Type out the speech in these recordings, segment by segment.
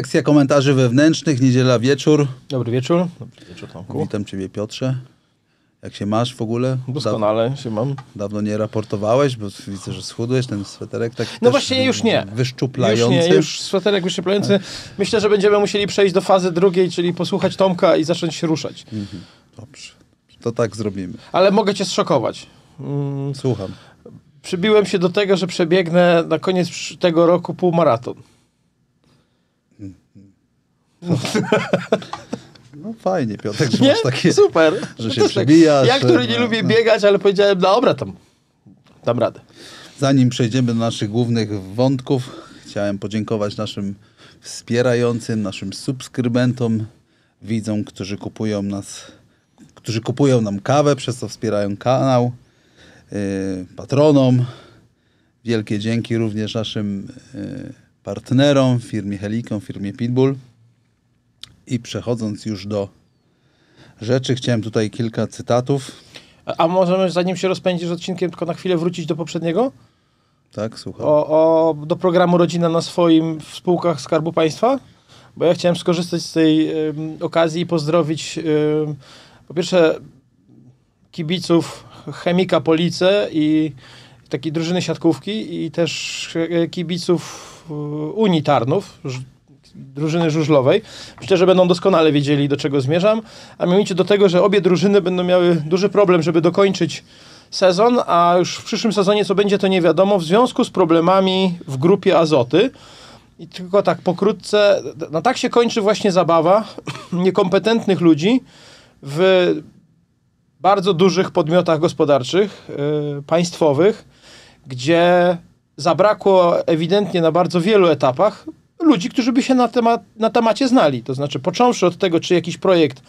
Sekcja komentarzy wewnętrznych, niedziela wieczór. Dobry wieczór. Dobry wieczór, Tomku. Witam Ciebie, Piotrze. Jak się masz w ogóle? Doskonale się mam. Dawno nie raportowałeś, bo widzę, że schudłeś, ten sweterek tak No właśnie już nie. Wyszczuplający. Już nie, już sweterek wyszczuplający. Myślę, że będziemy musieli przejść do fazy drugiej, czyli posłuchać Tomka i zacząć się ruszać. Mhm. Dobrze. To tak zrobimy. Ale mogę cię zszokować. Mm. Słucham. Przybiłem się do tego, że przebiegnę na koniec tego roku półmaraton. No fajnie, Piotrek, że nie? masz takie, Super. że się tak, przebijasz. Ja, który nie no, lubię no. biegać, ale powiedziałem, no dobra, tam dam radę. Zanim przejdziemy do naszych głównych wątków, chciałem podziękować naszym wspierającym, naszym subskrybentom, widzom, którzy kupują nas, którzy kupują nam kawę, przez co wspierają kanał, yy, patronom. Wielkie dzięki również naszym yy, partnerom, firmie Helikon, firmie Pitbull. I przechodząc już do rzeczy, chciałem tutaj kilka cytatów. A, możemy, zanim się rozpędzisz odcinkiem, tylko na chwilę wrócić do poprzedniego? Tak, słucham. O, o, do programu Rodzina na swoim w spółkach Skarbu Państwa? Bo ja chciałem skorzystać z tej y, okazji i pozdrowić y, po pierwsze kibiców Chemika Police i takiej drużyny siatkówki i też e, kibiców e, Unii drużyny żużlowej. Myślę, że będą doskonale wiedzieli, do czego zmierzam, a mianowicie do tego, że obie drużyny będą miały duży problem, żeby dokończyć sezon, a już w przyszłym sezonie co będzie, to nie wiadomo, w związku z problemami w grupie Azoty. I tylko tak pokrótce, no tak się kończy właśnie zabawa niekompetentnych ludzi w bardzo dużych podmiotach gospodarczych, yy, państwowych, gdzie zabrakło ewidentnie na bardzo wielu etapach ludzi, którzy by się na, temat, na temacie znali. To znaczy, począwszy od tego, czy jakiś projekt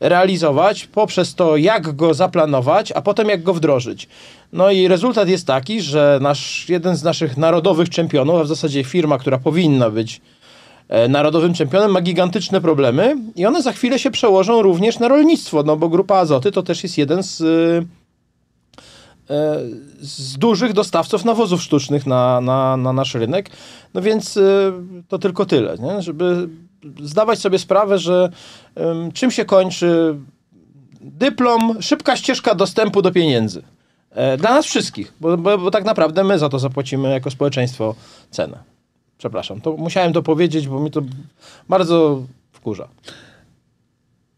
realizować, poprzez to, jak go zaplanować, a potem jak go wdrożyć. No i rezultat jest taki, że nasz, jeden z naszych narodowych czempionów, a w zasadzie firma, która powinna być e, narodowym czempionem, ma gigantyczne problemy i one za chwilę się przełożą również na rolnictwo, no bo grupa Azoty to też jest jeden z E, z dużych dostawców nawozów sztucznych na, na, na nasz rynek. No więc e, to tylko tyle, nie? żeby zdawać sobie sprawę, że czym się kończy dyplom, szybka ścieżka dostępu do pieniędzy. E, dla nas wszystkich, bo, bo, bo, tak naprawdę my za to zapłacimy jako społeczeństwo cenę. Przepraszam, to musiałem to powiedzieć, bo mi to bardzo wkurza.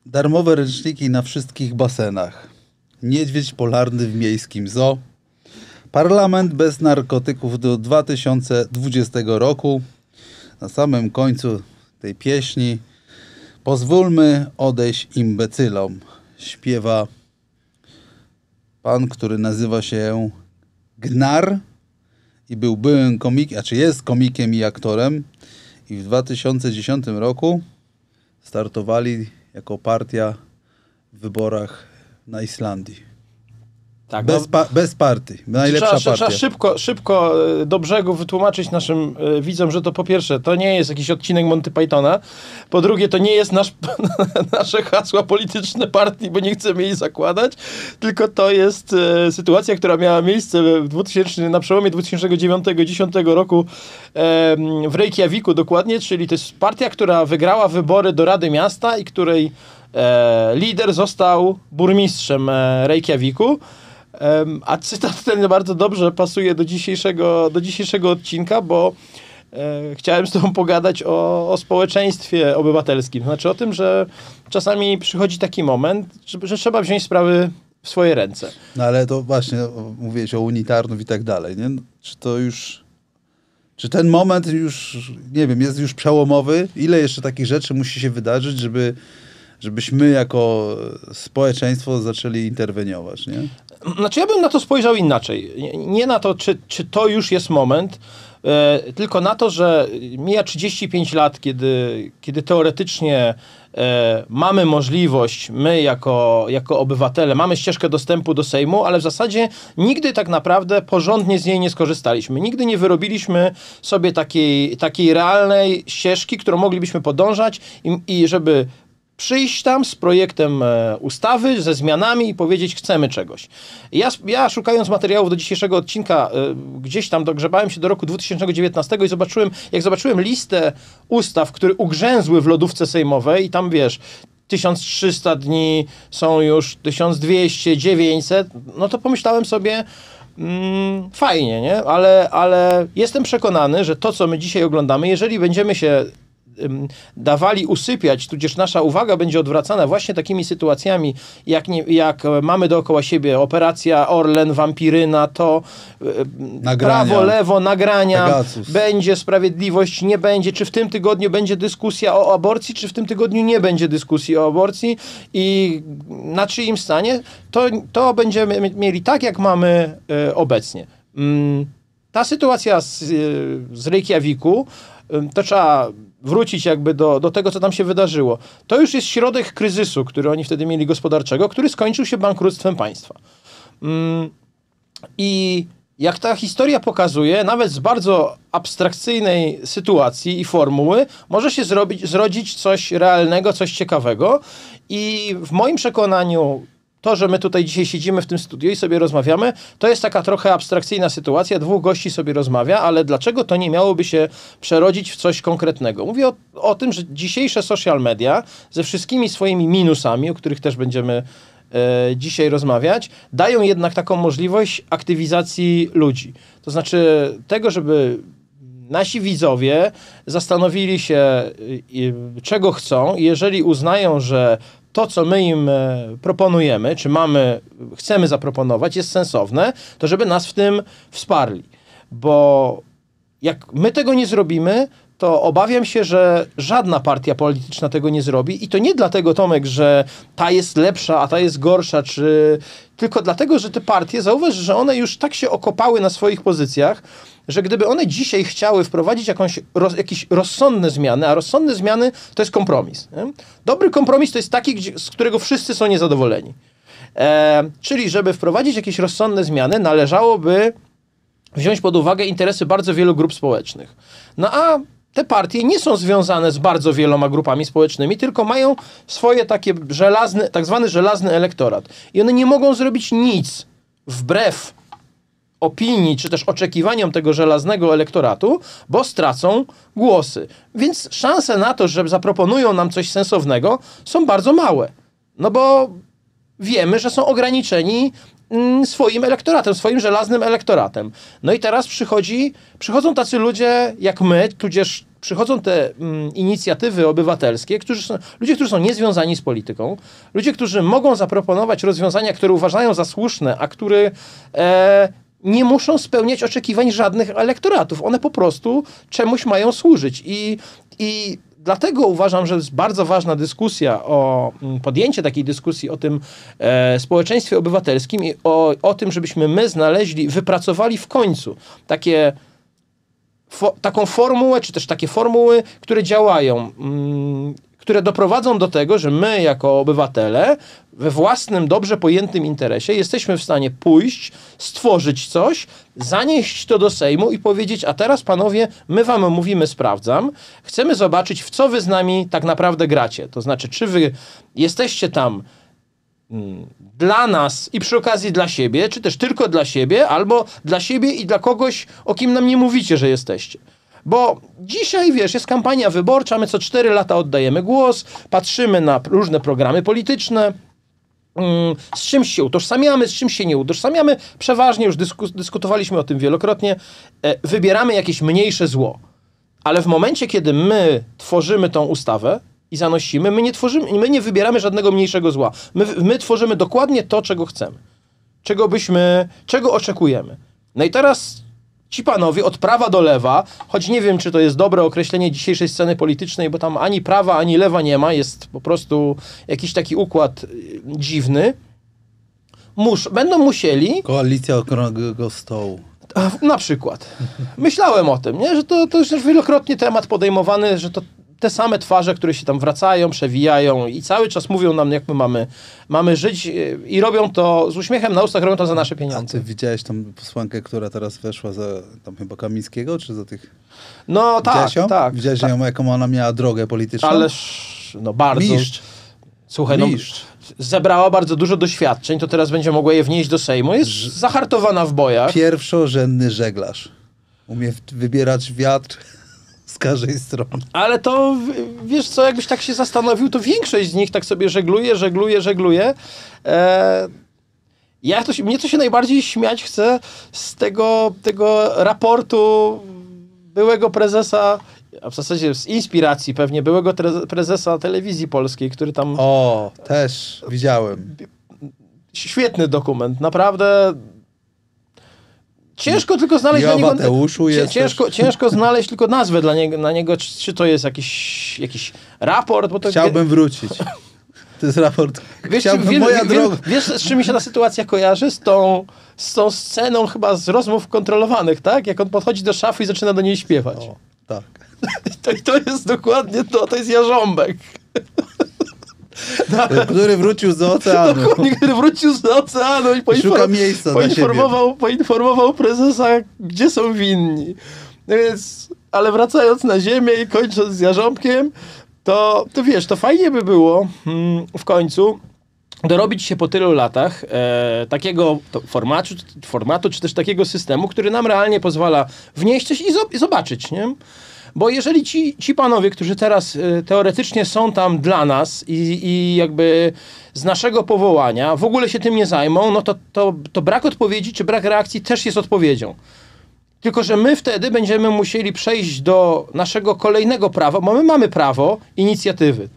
Darmowe ręczniki na wszystkich basenach. Niedźwiedź polarny w miejskim zoo. Parlament bez narkotyków do 2020 roku. Na samym końcu tej pieśni Pozwólmy odejść imbecylom. Śpiewa pan, który nazywa się Gnar i był byłym komikiem, a czy jest komikiem i aktorem. I w 2010 roku startowali jako partia w wyborach na Islandii. Tak, bez, no, pa, bez partii. Najlepsza trzeba, partia. Trzeba szybko, szybko e, do brzegu wytłumaczyć naszym e, widzom, że to po pierwsze, to nie jest jakiś odcinek Monty Pythona. Po drugie, to nie jest nasz, nasze hasła polityczne partii, bo nie chcemy jej zakładać, tylko to jest e, sytuacja, która miała miejsce w 2000, na przełomie 2009-2010 roku e, w Reykjaviku dokładnie, czyli to jest partia, która wygrała wybory do Rady Miasta i której E, lider został burmistrzem e, Reykjaviku. A cytat ten bardzo dobrze pasuje do dzisiejszego, do dzisiejszego odcinka, bo e, chciałem z tobą pogadać o, o społeczeństwie obywatelskim. Znaczy o tym, że czasami przychodzi taki moment, że, że trzeba wziąć sprawy w swoje ręce. No ale to właśnie mówiłeś o unitarnów i tak dalej, nie? Czy to już... Czy ten moment już, nie wiem, jest już przełomowy? Ile jeszcze takich rzeczy musi się wydarzyć, żeby żebyśmy jako społeczeństwo zaczęli interweniować, nie? Znaczy ja bym na to spojrzał inaczej. Nie na to, czy, czy to już jest moment, e, tylko na to, że mija 35 lat, kiedy, kiedy teoretycznie e, mamy możliwość, my jako, jako obywatele, mamy ścieżkę dostępu do Sejmu, ale w zasadzie nigdy tak naprawdę porządnie z niej nie skorzystaliśmy. Nigdy nie wyrobiliśmy sobie takiej, takiej realnej ścieżki, którą moglibyśmy podążać i, i żeby przyjść tam z projektem e, ustawy, ze zmianami i powiedzieć, chcemy czegoś. Ja, ja szukając materiałów do dzisiejszego odcinka, e, gdzieś tam dogrzebałem się do roku 2019 i zobaczyłem, jak zobaczyłem listę ustaw, które ugrzęzły w lodówce sejmowej i tam, wiesz, 1300 dni, są już 1200, 900, no to pomyślałem sobie, mm, fajnie, nie? Ale, ale jestem przekonany, że to, co my dzisiaj oglądamy, jeżeli będziemy się dawali usypiać, tudzież nasza uwaga będzie odwracana właśnie takimi sytuacjami, jak, nie, jak e, mamy dookoła siebie operacja Orlen, Wampiryna, to e, e, nagrania. prawo, lewo, nagrania, Pegasus. będzie sprawiedliwość, nie będzie, czy w tym tygodniu będzie dyskusja o aborcji, czy w tym tygodniu nie będzie dyskusji o aborcji i na czyim stanie, to, to będziemy mieli tak, jak mamy y, obecnie. Mm, ta sytuacja z, z Reykjaviku, to trzeba wrócić jakby do, do tego, co tam się wydarzyło. To już jest środek kryzysu, który oni wtedy mieli gospodarczego, który skończył się bankructwem państwa. Mm, I jak ta historia pokazuje, nawet z bardzo abstrakcyjnej sytuacji i formuły może się zrobić, zrodzić coś realnego, coś ciekawego. I w moim przekonaniu to, że my tutaj dzisiaj siedzimy w tym studiu i sobie rozmawiamy, to jest taka trochę abstrakcyjna sytuacja, dwóch gości sobie rozmawia, ale dlaczego to nie miałoby się przerodzić w coś konkretnego? Mówię o, o tym, że dzisiejsze social media ze wszystkimi swoimi minusami, o których też będziemy e, dzisiaj rozmawiać, dają jednak taką możliwość aktywizacji ludzi. To znaczy tego, żeby nasi widzowie zastanowili się, e, czego chcą, i jeżeli uznają, że to, co my im e, proponujemy, czy mamy, chcemy zaproponować, jest sensowne, to żeby nas w tym wsparli. Bo jak my tego nie zrobimy, to obawiam się, że żadna partia polityczna tego nie zrobi. I to nie dlatego, Tomek, że ta jest lepsza, a ta jest gorsza, czy tylko dlatego, że te partie, zauważ, że one już tak się okopały na swoich pozycjach, że gdyby one dzisiaj chciały wprowadzić jakąś, roz, jakieś rozsądne zmiany, a rozsądne zmiany to jest kompromis. Nie? Dobry kompromis to jest taki, gdzie, z którego wszyscy są niezadowoleni. E, czyli, żeby wprowadzić jakieś rozsądne zmiany, należałoby wziąć pod uwagę interesy bardzo wielu grup społecznych. No a te partie nie są związane z bardzo wieloma grupami społecznymi, tylko mają swoje takie żelazne, tak zwany żelazny elektorat. I one nie mogą zrobić nic wbrew opinii czy też oczekiwaniom tego żelaznego elektoratu, bo stracą głosy. Więc szanse na to, że zaproponują nam coś sensownego, są bardzo małe. No bo wiemy, że są ograniczeni mm, swoim elektoratem, swoim żelaznym elektoratem. No i teraz przychodzi, przychodzą tacy ludzie jak my, tudzież przychodzą te mm, inicjatywy obywatelskie, którzy są, ludzie, którzy są niezwiązani z polityką, ludzie, którzy mogą zaproponować rozwiązania, które uważają za słuszne, a które e, nie muszą spełniać oczekiwań żadnych elektoratów. One po prostu czemuś mają służyć. I, i dlatego uważam, że jest bardzo ważna dyskusja o mm, podjęcie takiej dyskusji o tym e, społeczeństwie obywatelskim i o, o tym, żebyśmy my znaleźli, wypracowali w końcu takie. Fo, taką formułę, czy też takie formuły, które działają. Mm, które doprowadzą do tego, że my jako obywatele we własnym, dobrze pojętym interesie jesteśmy w stanie pójść, stworzyć coś, zanieść to do Sejmu i powiedzieć, a teraz panowie, my wam mówimy, sprawdzam, chcemy zobaczyć, w co wy z nami tak naprawdę gracie. To znaczy, czy wy jesteście tam mm, dla nas i przy okazji dla siebie, czy też tylko dla siebie, albo dla siebie i dla kogoś, o kim nam nie mówicie, że jesteście. Bo dzisiaj, wiesz, jest kampania wyborcza, my co 4 lata oddajemy głos, patrzymy na różne programy polityczne, mm, z czymś się utożsamiamy, z czym się nie utożsamiamy. Przeważnie już dysku, dyskutowaliśmy o tym wielokrotnie. E, wybieramy jakieś mniejsze zło. Ale w momencie, kiedy my tworzymy tą ustawę i zanosimy, my nie, tworzymy, my nie wybieramy żadnego mniejszego zła. My, my tworzymy dokładnie to, czego chcemy. Czego byśmy, czego oczekujemy. No i teraz ci panowie od prawa do lewa, choć nie wiem, czy to jest dobre określenie dzisiejszej sceny politycznej, bo tam ani prawa, ani lewa nie ma, jest po prostu jakiś taki układ y, dziwny, mus, będą musieli... Koalicja Okrągłego Stołu. Na przykład. Myślałem o tym, nie? że to, to już wielokrotnie temat podejmowany, że to te same twarze, które się tam wracają, przewijają i cały czas mówią nam, jak my mamy, mamy żyć e, i robią to z uśmiechem na ustach, robią to za nasze pieniądze. A ty widziałeś tą posłankę, która teraz weszła za tam chyba Kamińskiego, czy za tych... No tak, widziałeś tak, ją? tak. Widziałeś tak. Ją, jaką ona miała drogę polityczną? Ależ, no bardzo. Mistrz. Słuchaj, no, Mistrz. no zebrała bardzo dużo doświadczeń, to teraz będzie mogła je wnieść do Sejmu. Jest zahartowana w bojach. Pierwszorzędny żeglarz. Umie wybierać wiatr z każdej strony. Ale to wiesz co, jakbyś tak się zastanowił, to większość z nich tak sobie żegluje, żegluje, żegluje. E, ja to, mnie to się najbardziej śmiać chce z tego, tego raportu byłego prezesa a w zasadzie z inspiracji pewnie byłego prezesa telewizji polskiej, który tam. O, też widziałem. Świetny dokument, naprawdę Ciężko tylko znaleźć ja dla niego... ciężko, ciężko znaleźć tylko nazwę dla niego, na niego czy, czy, to jest jakiś, jakiś raport, bo to... Chciałbym wrócić. To jest raport. Wiesz, Chciałbym, moja droga. Wiesz, z czym mi się ta sytuacja kojarzy? Z tą, z tą sceną chyba z rozmów kontrolowanych, tak? Jak on podchodzi do szafy i zaczyna do niej śpiewać. O, tak. to, to jest dokładnie to, to jest jarząbek. który wrócił z oceanu. Dokładnie, który wrócił z oceanu i Szuka miejsca poinformował, poinformował prezesa, gdzie są winni. No więc, ale wracając na ziemię i kończąc z Jarząbkiem, to, to wiesz, to fajnie by było mm, w końcu dorobić się po tylu latach e, takiego formatu, formatu, czy też takiego systemu, który nam realnie pozwala wnieść coś i, zo i zobaczyć, nie? Bo jeżeli ci, ci panowie, którzy teraz y, teoretycznie są tam dla nas i, i jakby z naszego powołania w ogóle się tym nie zajmą, no to, to, to brak odpowiedzi czy brak reakcji też jest odpowiedzią. Tylko, że my wtedy będziemy musieli przejść do naszego kolejnego prawa, bo my mamy prawo inicjatywy,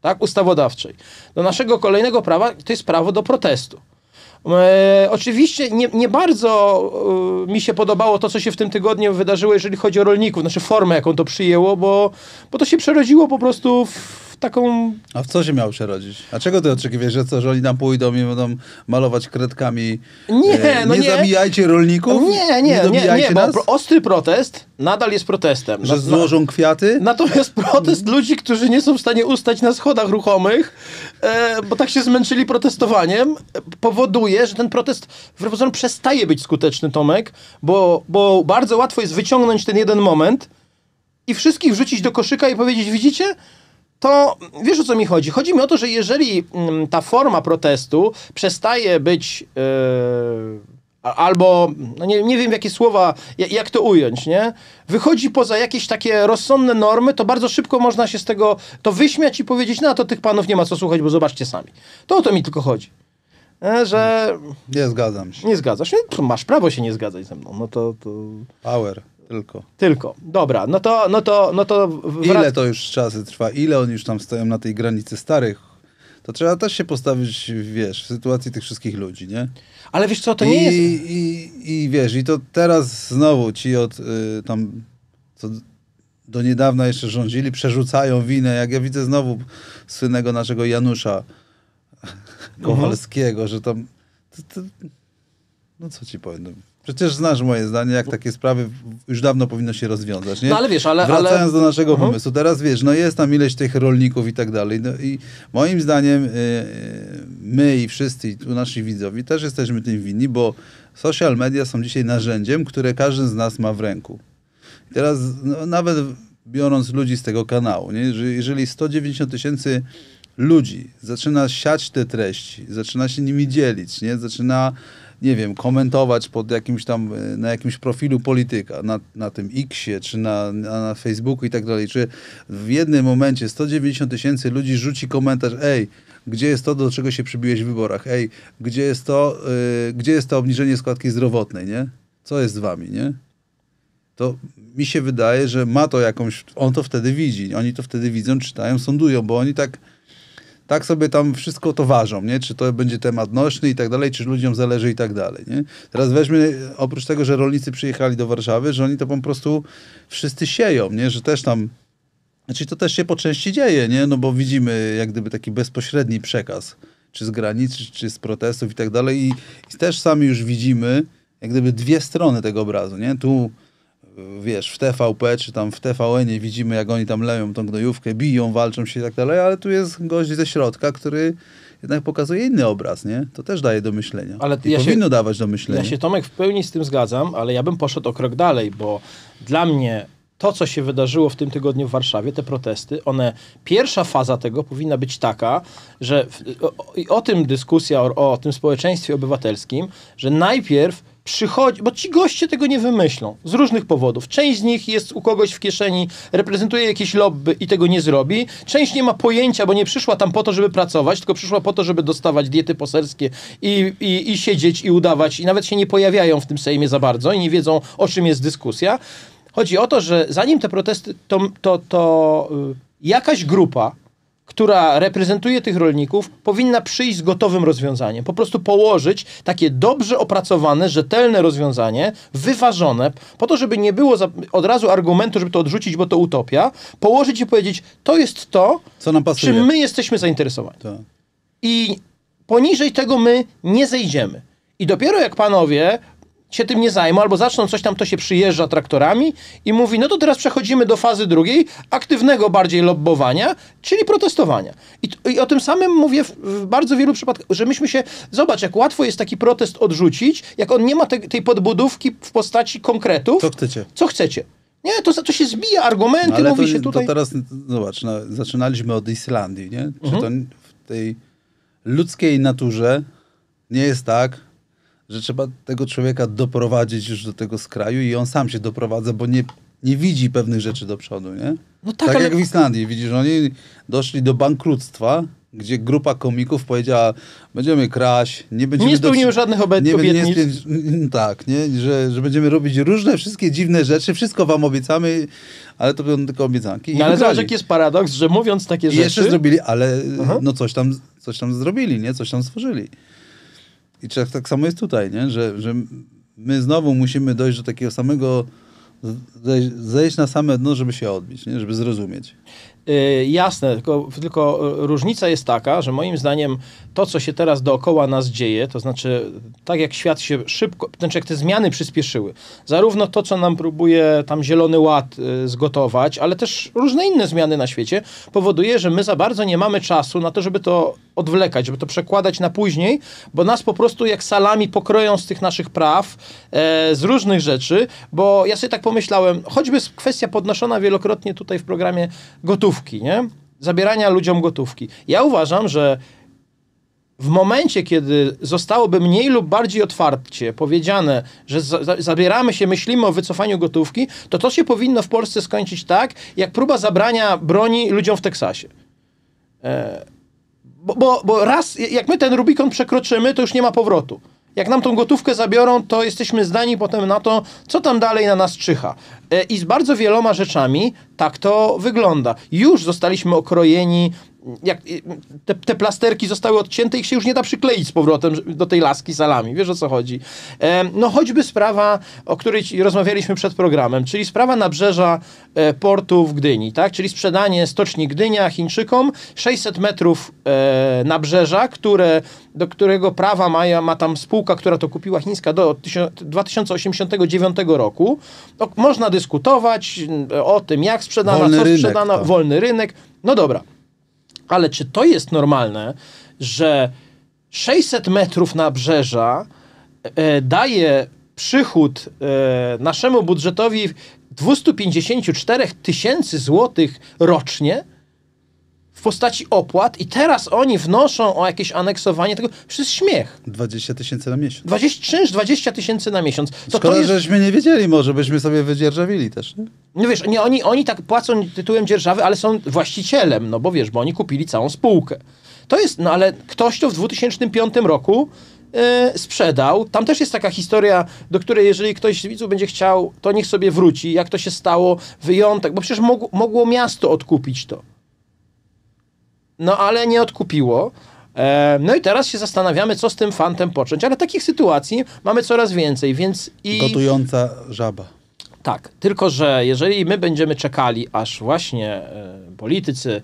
tak, ustawodawczej. Do naszego kolejnego prawa to jest prawo do protestu. E, oczywiście nie, nie bardzo e, mi się podobało to, co się w tym tygodniu wydarzyło, jeżeli chodzi o rolników, znaczy formę, jaką to przyjęło, bo, bo to się przerodziło po prostu w taką... A w co się miał przerodzić? A czego ty oczekujesz, że co, że oni nam pójdą i będą malować kredkami? Nie, e, no nie. Nie zabijajcie rolników? Nie, nie, nie, nie, nie bo ostry protest nadal jest protestem. Że złożą kwiaty? Natomiast protest ludzi, którzy nie są w stanie ustać na schodach ruchomych, e, bo tak się zmęczyli protestowaniem, powoduje, że ten protest w pozorom przestaje być skuteczny, Tomek, bo, bo bardzo łatwo jest wyciągnąć ten jeden moment, i wszystkich wrzucić do koszyka i powiedzieć, widzicie, to wiesz o co mi chodzi? Chodzi mi o to, że jeżeli mm, ta forma protestu przestaje być. Yy albo no nie, nie wiem jakie słowa, jak, to ująć, nie? Wychodzi poza jakieś takie rozsądne normy, to bardzo szybko można się z tego to wyśmiać i powiedzieć, no to tych panów nie ma co słuchać, bo zobaczcie sami. To o to mi tylko chodzi. E, że... Nie zgadzam się. Nie zgadzasz. Masz prawo się nie zgadzać ze mną. No to... to... Power. Tylko. Tylko. Dobra, no to... No to, no to wrac... Ile to już czasy trwa? Ile oni już tam stoją na tej granicy starych? To trzeba też się postawić, wiesz, w sytuacji tych wszystkich ludzi, nie? Ale wiesz co, to I, nie jest... I, I wiesz, i to teraz znowu ci od y, tam... Co, do niedawna jeszcze rządzili, przerzucają winę. Jak ja widzę znowu słynnego naszego Janusza Kowalskiego, mhm. że tam... To, to, no co ci powiem? Przecież znasz moje zdanie, jak takie sprawy już dawno powinno się rozwiązać. Nie? No ale wiesz, ale. Wracając ale... do naszego mhm. pomysłu, teraz wiesz, no jest tam ileś tych rolników i tak dalej. No i moim zdaniem y, y, my i wszyscy tu nasi widzowie też jesteśmy tym winni, bo social media są dzisiaj narzędziem, które każdy z nas ma w ręku. teraz no, nawet biorąc ludzi z tego kanału, nie? jeżeli 190 tysięcy ludzi zaczyna siać te treści, zaczyna się nimi dzielić, nie? zaczyna nie wiem, komentować pod jakimś tam, e, na jakimś profilu polityka, na, na tym Xie, czy na, na, na Facebooku i tak dalej, czy w jednym momencie 190 tysięcy ludzi rzuci komentarz, ej, gdzie jest to, do czego się przybiłeś w wyborach, ej, gdzie jest to, yy, gdzie jest to obniżenie składki zdrowotnej, nie? Co jest z wami, nie? To mi się wydaje, że ma to jakąś, on to wtedy widzi, oni to wtedy widzą, czytają, sądują, bo oni tak tak sobie tam wszystko to ważą, nie? Czy to będzie temat nośny i tak dalej, czy ludziom zależy i tak dalej, nie? Teraz weźmy, oprócz tego, że rolnicy przyjechali do Warszawy, że oni to po prostu wszyscy sieją, nie? Że też tam znaczy to też się po części dzieje, nie? No bo widzimy jak gdyby taki bezpośredni przekaz, czy z granic, czy, czy z protestów i tak dalej. I, I też sami już widzimy jak gdyby dwie strony tego obrazu, nie? Tu wiesz, w TVP czy tam w TVN-ie widzimy, jak oni tam leją tą gnojówkę, biją, walczą się i tak dalej, ale tu jest gość ze środka, który jednak pokazuje inny obraz, nie? To też daje do myślenia. Ale ja powinno się, dawać do myślenia. Ja się, Tomek, w pełni z tym zgadzam, ale ja bym poszedł o krok dalej, bo dla mnie to, co się wydarzyło w tym tygodniu w Warszawie, te protesty, one, pierwsza faza tego powinna być taka, że w, o, o, tym dyskusja, o, o tym społeczeństwie obywatelskim, że najpierw przychodzi, bo ci goście tego nie wymyślą z różnych powodów. Część z nich jest u kogoś w kieszeni, reprezentuje jakieś lobby i tego nie zrobi. Część nie ma pojęcia, bo nie przyszła tam po to, żeby pracować, tylko przyszła po to, żeby dostawać diety poselskie i, i, i siedzieć i udawać. I nawet się nie pojawiają w tym Sejmie za bardzo i nie wiedzą, o czym jest dyskusja. Chodzi o to, że zanim te protesty, to, to, to y, jakaś grupa która reprezentuje tych rolników, powinna przyjść z gotowym rozwiązaniem. Po prostu położyć takie dobrze opracowane, rzetelne rozwiązanie, wyważone, po to, żeby nie było od razu argumentu, żeby to odrzucić, bo to utopia, położyć i powiedzieć, to jest to, Co nam czym my jesteśmy zainteresowani. To. Tak. I poniżej tego my nie zejdziemy. I dopiero jak panowie się tym nie zajmą, albo zaczną coś tam, to się przyjeżdża traktorami i mówi, no to teraz przechodzimy do fazy drugiej, aktywnego bardziej lobbowania, czyli protestowania. I, i o tym samym mówię w, w, bardzo wielu przypadkach, że myśmy się, zobacz, jak łatwo jest taki protest odrzucić, jak on nie ma te, tej podbudówki w postaci konkretów. Co chcecie? Co chcecie. Nie, to, to się zbija argumenty, no, ale mówi to, się tutaj... To teraz, zobacz, no, zaczynaliśmy od Islandii, nie? Mhm. Czy to w tej ludzkiej naturze nie jest tak, że trzeba tego człowieka doprowadzić już do tego skraju i on sam się doprowadza, bo nie, nie widzi pewnych rzeczy do przodu, nie? No tak, tak ale... jak w Islandii, widzisz, oni doszli do bankructwa, gdzie grupa komików powiedziała, będziemy kraść, nie będziemy... Nie spełniły żadnych obietnic. Nie, obietnic. Nie, tak, nie? Że, że będziemy robić różne, wszystkie dziwne rzeczy, wszystko wam obiecamy, ale to będą tylko obiecanki. No ale zobacz, jaki jest paradoks, że mówiąc takie I rzeczy... jeszcze zrobili, ale no coś tam, coś tam zrobili, nie? Coś tam stworzyli. I tak, tak samo jest tutaj, nie? Że, że my znowu musimy dojść do takiego samego, zejść na same dno, żeby się odbić, nie? żeby zrozumieć. Y, jasne, tylko, tylko, różnica jest taka, że moim zdaniem to, co się teraz dookoła nas dzieje, to znaczy tak jak świat się szybko, znaczy jak te zmiany przyspieszyły, zarówno to, co nam próbuje tam Zielony Ład y, zgotować, ale też różne inne zmiany na świecie, powoduje, że my za bardzo nie mamy czasu na to, żeby to odwlekać, żeby to przekładać na później, bo nas po prostu jak salami pokroją z tych naszych praw, e, z różnych rzeczy, bo ja sobie tak pomyślałem, choćby kwestia podnoszona wielokrotnie tutaj w programie gotów gotówki, nie? Zabierania ludziom gotówki. Ja uważam, że w momencie, kiedy zostałoby mniej lub bardziej otwarcie powiedziane, że za zabieramy się, myślimy o wycofaniu gotówki, to to się powinno w Polsce skończyć tak, jak próba zabrania broni ludziom w Teksasie. E bo, bo, bo raz, jak my ten Rubikon przekroczymy, to już nie ma powrotu. Jak nam tą gotówkę zabiorą, to jesteśmy zdani potem na to, co tam dalej na nas czyha. E, I z bardzo wieloma rzeczami tak to wygląda. Już zostaliśmy okrojeni jak y, te, te, plasterki zostały odcięte, ich się już nie da przykleić z powrotem do tej laski salami. Wiesz o co chodzi? No choćby sprawa, o której rozmawialiśmy przed programem, czyli sprawa nabrzeża e, portu w Gdyni, tak? Czyli sprzedanie stoczni Gdynia Chińczykom 600 metrów e, nabrzeża, które, do którego prawa ma, ma tam spółka, która to kupiła chińska do 2089 roku. można dyskutować o tym, jak sprzedano, co rynek, sprzedano, tak. wolny rynek. No dobra, ale czy to jest normalne, że 600 metrów nabrzeża e, daje przychód e, naszemu budżetowi 254 tysięcy złotych rocznie? w postaci opłat i teraz oni wnoszą o jakieś aneksowanie tego przez śmiech. 20 tysięcy na miesiąc. 20, czynsz 20 tysięcy na miesiąc. To Szkoda, to jest... żeśmy nie wiedzieli może, byśmy sobie wydzierżawili też. Nie? No wiesz, nie, oni, oni tak płacą tytułem dzierżawy, ale są właścicielem, no bo wiesz, bo oni kupili całą spółkę. To jest, no ale ktoś to w 2005 roku Yy, sprzedał. Tam też jest taka historia, do której jeżeli ktoś z widzów będzie chciał, to niech sobie wróci, jak to się stało, wyjątek, bo przecież mog mogło miasto odkupić to no ale nie odkupiło. No i teraz się zastanawiamy, co z tym fantem począć, ale takich sytuacji mamy coraz więcej, więc i... Gotująca żaba. Tak, tylko że jeżeli my będziemy czekali, aż właśnie e, politycy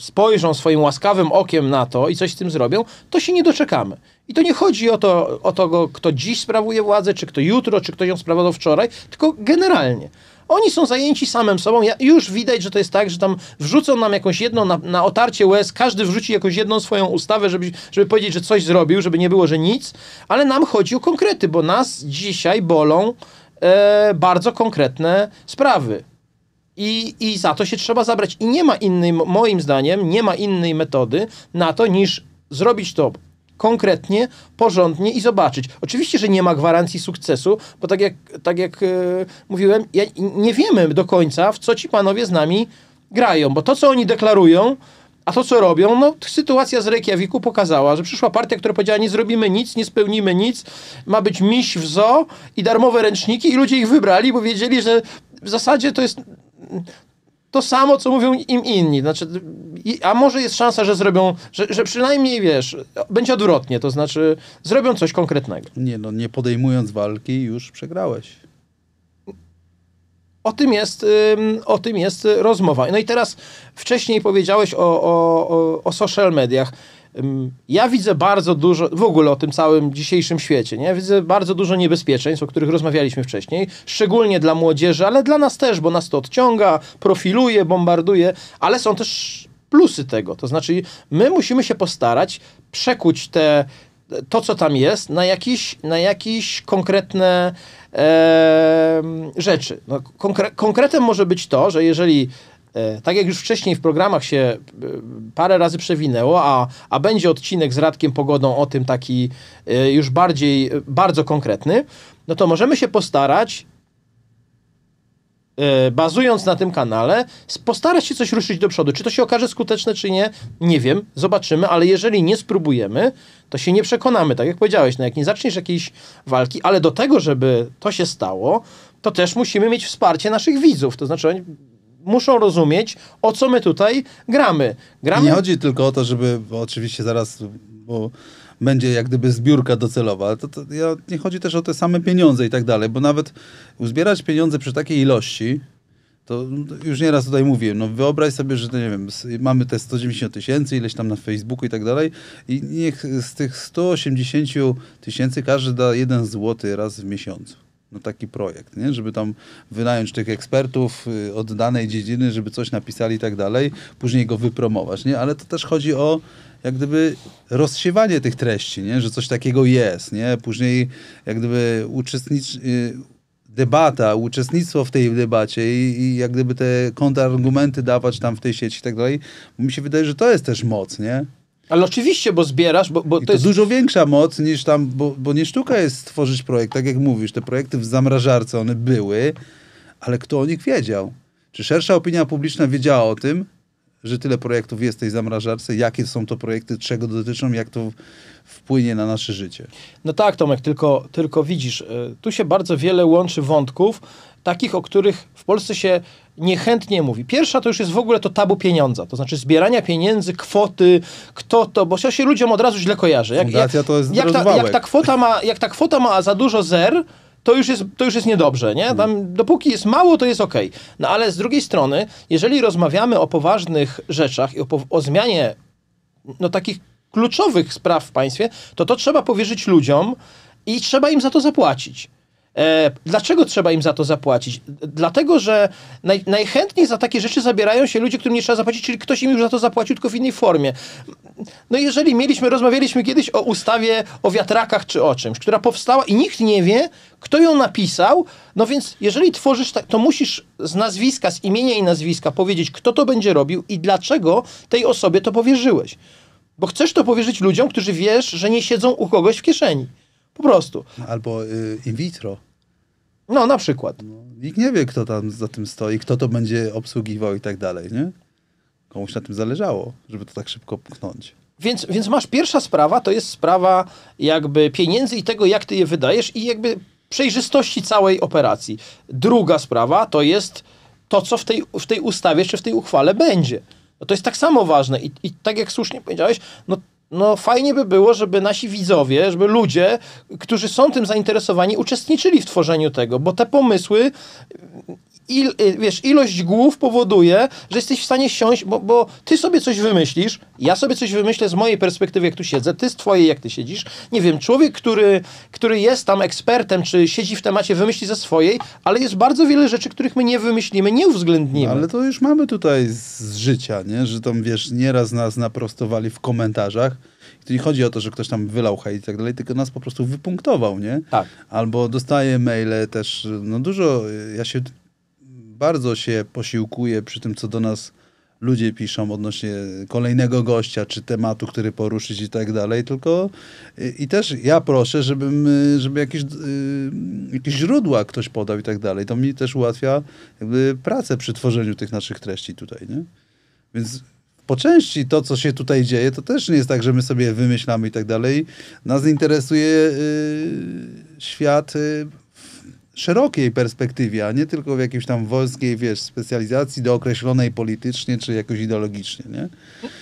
spojrzą swoim łaskawym okiem na to i coś z tym zrobią, to się nie doczekamy. I to nie chodzi o to, o to kto dziś sprawuje władzę, czy kto jutro, czy kto ją sprawował wczoraj, tylko generalnie. Oni są zajęci samym sobą. Ja, już widać, że to jest tak, że tam wrzucą nam jakąś jedną na, na otarcie łez, każdy wrzuci jakąś jedną swoją ustawę, żeby, żeby powiedzieć, że coś zrobił, żeby nie było, że nic, ale nam chodzi o konkrety, bo nas dzisiaj bolą e, bardzo konkretne sprawy. I, I za to się trzeba zabrać. I nie ma innej, moim zdaniem, nie ma innej metody na to, niż zrobić to konkretnie, porządnie i zobaczyć. Oczywiście, że nie ma gwarancji sukcesu, bo tak jak, tak jak yy, mówiłem, ja, nie wiemy do końca, w co ci panowie z nami grają, bo to, co oni deklarują, a to, co robią, no sytuacja z Reykjaviku pokazała, że przyszła partia, która powiedziała, nie zrobimy nic, nie spełnimy nic, ma być miś w zoo i darmowe ręczniki i ludzie ich wybrali, bo wiedzieli, że w zasadzie to jest to samo, co mówią im inni. Znaczy, i, a może jest szansa, że zrobią, że, że przynajmniej wiesz, będzie odwrotnie, to znaczy zrobią coś konkretnego. Nie, no nie podejmując walki już przegrałeś. O tym jest, o tym jest rozmowa. No i teraz wcześniej powiedziałeś o, o, o social mediach. Ja widzę bardzo dużo, w ogóle o tym całym dzisiejszym świecie, nie? Widzę bardzo dużo niebezpieczeństw, o których rozmawialiśmy wcześniej, szczególnie dla młodzieży, ale dla nas też, bo nas to odciąga, profiluje, bombarduje, ale są też plusy tego. To znaczy, my musimy się postarać przekuć te, to, co tam jest, na jakieś, na jakieś konkretne e, rzeczy. No, konkre konkretem może być to, że jeżeli e, tak jak już wcześniej w programach się e, parę razy przewinęło, a, a będzie odcinek z Radkiem Pogodą o tym taki e, już bardziej, bardzo konkretny, no to możemy się postarać E, bazując na tym kanale, postaraj się coś ruszyć do przodu. Czy to się okaże skuteczne, czy nie, nie wiem, zobaczymy, ale jeżeli nie spróbujemy, to się nie przekonamy, tak jak powiedziałeś, no jak nie zaczniesz jakiejś walki, ale do tego, żeby to się stało, to też musimy mieć wsparcie naszych widzów, to znaczy oni muszą rozumieć, o co my tutaj gramy. gramy... Nie chodzi tylko o to, żeby, oczywiście zaraz, bo będzie jak gdyby zbiórka docelowa. To, to ja, nie chodzi też o te same pieniądze i tak dalej, bo nawet uzbierać pieniądze przy takiej ilości, to już nieraz tutaj mówiłem, no wyobraź sobie, że nie wiem, mamy te 190 tysięcy, ileś tam na Facebooku i tak dalej i niech z tych 180 tysięcy każdy da jeden złoty raz w miesiącu no, taki projekt, nie? żeby tam wynająć tych ekspertów y, od danej dziedziny, żeby coś napisali i tak dalej, później go wypromować, nie? ale to też chodzi o jak gdyby rozsiewanie tych treści, nie? że coś takiego jest, nie? później jak gdyby uczestnicz... Y, debata, uczestnictwo w tej debacie i, i jak gdyby te kontrargumenty dawać tam w tej sieci i tak dalej, mi się wydaje, że to jest też moc, nie? Ale oczywiście, bo zbierasz, bo, bo to, to, jest... dużo większa moc niż tam, bo, bo nie sztuka jest stworzyć projekt, tak jak mówisz, te projekty w zamrażarce, one były, ale kto o nich wiedział? Czy szersza opinia publiczna wiedziała o tym, że tyle projektów jest w tej zamrażarce, jakie są to projekty, czego dotyczą, jak to wpłynie na nasze życie. No tak, Tomek, tylko, tylko widzisz, y, tu się bardzo wiele łączy wątków, takich, o których w Polsce się niechętnie mówi. Pierwsza to już jest w ogóle to tabu pieniądza, to znaczy zbierania pieniędzy, kwoty, kto to, bo się ludziom od razu źle kojarzy. Jak, jak, to jest jak ta, jak ta kwota ma, Jak ta kwota ma za dużo zer, to już jest, to już jest niedobrze, nie? Tam, mhm. dopóki jest mało, to jest ok. No ale z drugiej strony, jeżeli rozmawiamy o poważnych rzeczach i o, o zmianie no, takich kluczowych spraw w państwie, to to trzeba powierzyć ludziom i trzeba im za to zapłacić. E, dlaczego trzeba im za to zapłacić? Dlatego, że naj, najchętniej za takie rzeczy zabierają się ludzie, którym nie trzeba zapłacić, czyli ktoś im już za to zapłacił, tylko w innej formie. No jeżeli mieliśmy, rozmawialiśmy kiedyś o ustawie o wiatrakach czy o czymś, która powstała i nikt nie wie, kto ją napisał, no więc jeżeli tworzysz, to musisz z nazwiska, z imienia i nazwiska powiedzieć, kto to będzie robił i dlaczego tej osobie to powierzyłeś. Bo chcesz to powierzyć ludziom, którzy wiesz, że nie siedzą u kogoś w kieszeni. Po prostu. Albo y, in vitro. No, na przykład. No, nikt nie wie, kto tam za tym stoi, kto to będzie obsługiwał i tak dalej, nie? Komuś na tym zależało, żeby to tak szybko pchnąć. Więc, więc masz pierwsza sprawa, to jest sprawa jakby pieniędzy i tego, jak ty je wydajesz i jakby przejrzystości całej operacji. Druga sprawa to jest to, co w tej, w tej ustawie czy w tej uchwale będzie. No to jest tak samo ważne I, i tak jak słusznie powiedziałeś, no no fajnie by było, żeby nasi widzowie, żeby ludzie, którzy są tym zainteresowani, uczestniczyli w tworzeniu tego, bo te pomysły il, y, wiesz, ilość głów powoduje, że jesteś w stanie siąść, bo, bo ty sobie coś wymyślisz, ja sobie coś wymyślę z mojej perspektywy, jak tu siedzę, ty z twojej, jak ty siedzisz. Nie wiem, człowiek, który, który jest tam ekspertem, czy siedzi w temacie, wymyśli ze swojej, ale jest bardzo wiele rzeczy, których my nie wymyślimy, nie uwzględnimy. No, ale to już mamy tutaj z życia, nie? że tam, wiesz, nieraz nas naprostowali w komentarzach, to nie chodzi o to, że ktoś tam wylał hejt i tak dalej, tylko nas po prostu wypunktował, nie? Tak. Albo dostaję maile też, no dużo, ja się bardzo się posiłkuje przy tym, co do nas ludzie piszą odnośnie kolejnego gościa, czy tematu, który poruszyć i tak dalej, tylko i też ja proszę, żebym, żeby jakieś, y, jakieś źródła ktoś podał i tak dalej. To mi też ułatwia jakby pracę przy tworzeniu tych naszych treści tutaj, nie? Więc po części to, co się tutaj dzieje, to też nie jest tak, że my sobie wymyślamy i tak dalej. Nas interesuje yy, świat yy, szerokiej perspektywie, a nie tylko w jakiejś tam wąskiej, wiesz, specjalizacji dookreślonej politycznie czy jakoś ideologicznie, nie?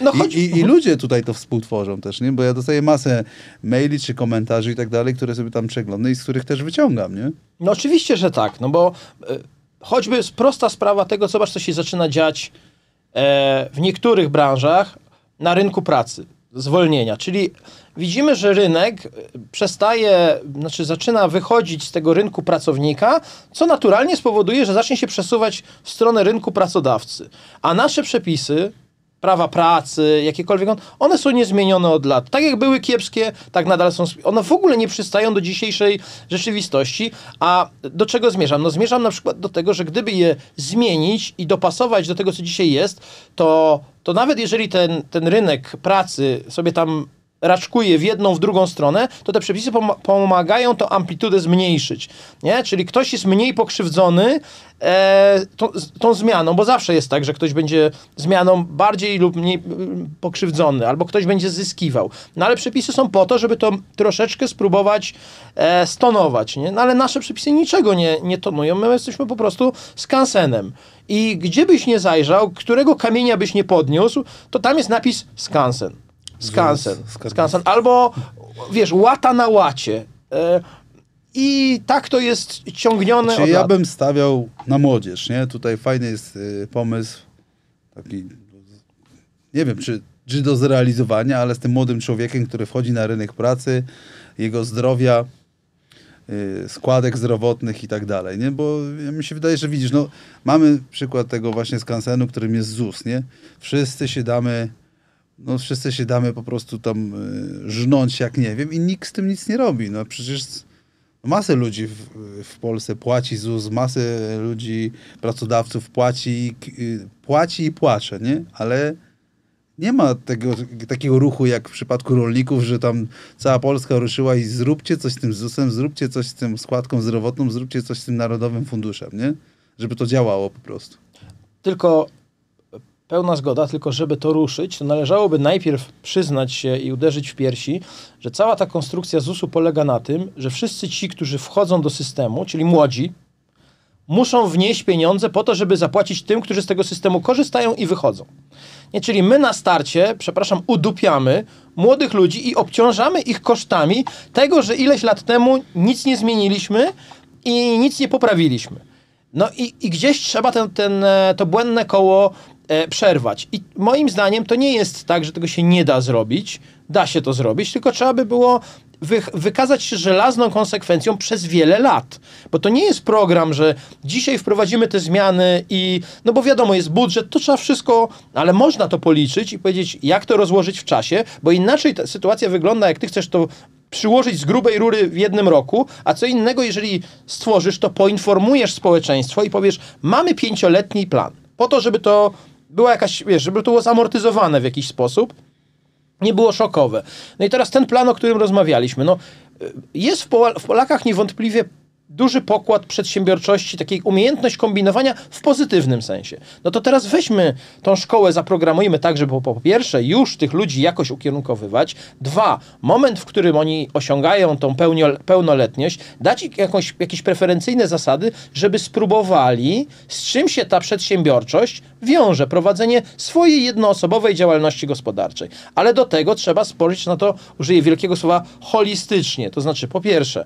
No, choć... I, i, I, ludzie tutaj to współtworzą też, nie? Bo ja dostaję masę maili czy komentarzy i tak dalej, które sobie tam przeglądam i z których też wyciągam, nie? No oczywiście, że tak, no bo y, choćby prosta sprawa tego, zobacz, co się zaczyna dziać y, w niektórych branżach na rynku pracy, zwolnienia, czyli widzimy, że rynek e, przestaje, znaczy zaczyna wychodzić z tego rynku pracownika, co naturalnie spowoduje, że zacznie się przesuwać w stronę rynku pracodawcy. A nasze przepisy, prawa pracy, jakiekolwiek, one są niezmienione od lat. Tak jak były kiepskie, tak nadal są. One w ogóle nie przystają do dzisiejszej rzeczywistości. A do czego zmierzam? No zmierzam na przykład do tego, że gdyby je zmienić i dopasować do tego, co dzisiaj jest, to, to nawet jeżeli ten, ten rynek pracy sobie tam raczkuje w jedną, w drugą stronę, to te przepisy pom pomagają tą amplitudę zmniejszyć. Nie? Czyli ktoś jest mniej pokrzywdzony e, tą, tą, zmianą, bo zawsze jest tak, że ktoś będzie zmianą bardziej lub mniej pokrzywdzony, albo ktoś będzie zyskiwał. No ale przepisy są po to, żeby to troszeczkę spróbować e, stonować. Nie? No ale nasze przepisy niczego nie, nie tonują, my jesteśmy po prostu skansenem. I gdzie byś nie zajrzał, którego kamienia byś nie podniósł, to tam jest napis skansen. Skansen. Skansen. Albo, wiesz, łata na łacie. E, I tak to jest ciągnione. Znaczy, od ja lat. bym stawiał na młodzież, nie? Tutaj fajny jest e, pomysł, taki, nie wiem, czy, czy do zrealizowania, ale z tym młodym człowiekiem, który wchodzi na rynek pracy, jego zdrowia, e, składek zdrowotnych i tak dalej, nie? Bo mi się wydaje, że widzisz, no mamy przykład tego właśnie skansenu, którym jest ZUS, nie? Wszyscy się damy no wszyscy się damy po prostu tam y, żnąć jak nie wiem i nikt z tym nic nie robi. No przecież masę ludzi w, w Polsce płaci ZUS, masę ludzi, pracodawców płaci, y, płaci i płacze, nie? Ale nie ma tego, takiego ruchu jak w przypadku rolników, że tam cała Polska ruszyła i zróbcie coś z tym ZUS-em, zróbcie coś z tym składką zdrowotną, zróbcie coś z tym Narodowym Funduszem, nie? Żeby to działało po prostu. Tylko Pełna zgoda, tylko żeby to ruszyć, to należałoby najpierw przyznać się i uderzyć w piersi, że cała ta konstrukcja ZUS-u polega na tym, że wszyscy ci, którzy wchodzą do systemu, czyli młodzi, muszą wnieść pieniądze po to, żeby zapłacić tym, którzy z tego systemu korzystają i wychodzą. Nie, czyli my na starcie, przepraszam, udupiamy młodych ludzi i obciążamy ich kosztami tego, że ileś lat temu nic nie zmieniliśmy i nic nie poprawiliśmy. No i, i gdzieś trzeba ten, ten, e, to błędne koło e, przerwać. I moim zdaniem to nie jest tak, że tego się nie da zrobić. Da się to zrobić, tylko trzeba by było wy, wykazać się żelazną konsekwencją przez wiele lat. Bo to nie jest program, że dzisiaj wprowadzimy te zmiany i, no bo wiadomo, jest budżet, to trzeba wszystko, ale można to policzyć i powiedzieć, jak to rozłożyć w czasie, bo inaczej ta sytuacja wygląda, jak ty chcesz to przyłożyć z grubej rury w jednym roku, a co innego, jeżeli stworzysz, to poinformujesz społeczeństwo i powiesz, mamy pięcioletni plan, po to, żeby to była jakaś, wiesz, żeby to było zamortyzowane w jakiś sposób, nie było szokowe. No i teraz ten plan, o którym rozmawialiśmy, no y, jest w, Polakach niewątpliwie duży pokład przedsiębiorczości, takiej umiejętność kombinowania w pozytywnym sensie. No to teraz weźmy tą szkołę, zaprogramujmy tak, żeby po, pierwsze już tych ludzi jakoś ukierunkowywać, dwa, moment, w którym oni osiągają tą pełnoletność, dać im jakąś, jakieś preferencyjne zasady, żeby spróbowali, z czym się ta przedsiębiorczość wiąże, prowadzenie swojej jednoosobowej działalności gospodarczej. Ale do tego trzeba spojrzeć na to, użyję wielkiego słowa, holistycznie, to znaczy po pierwsze,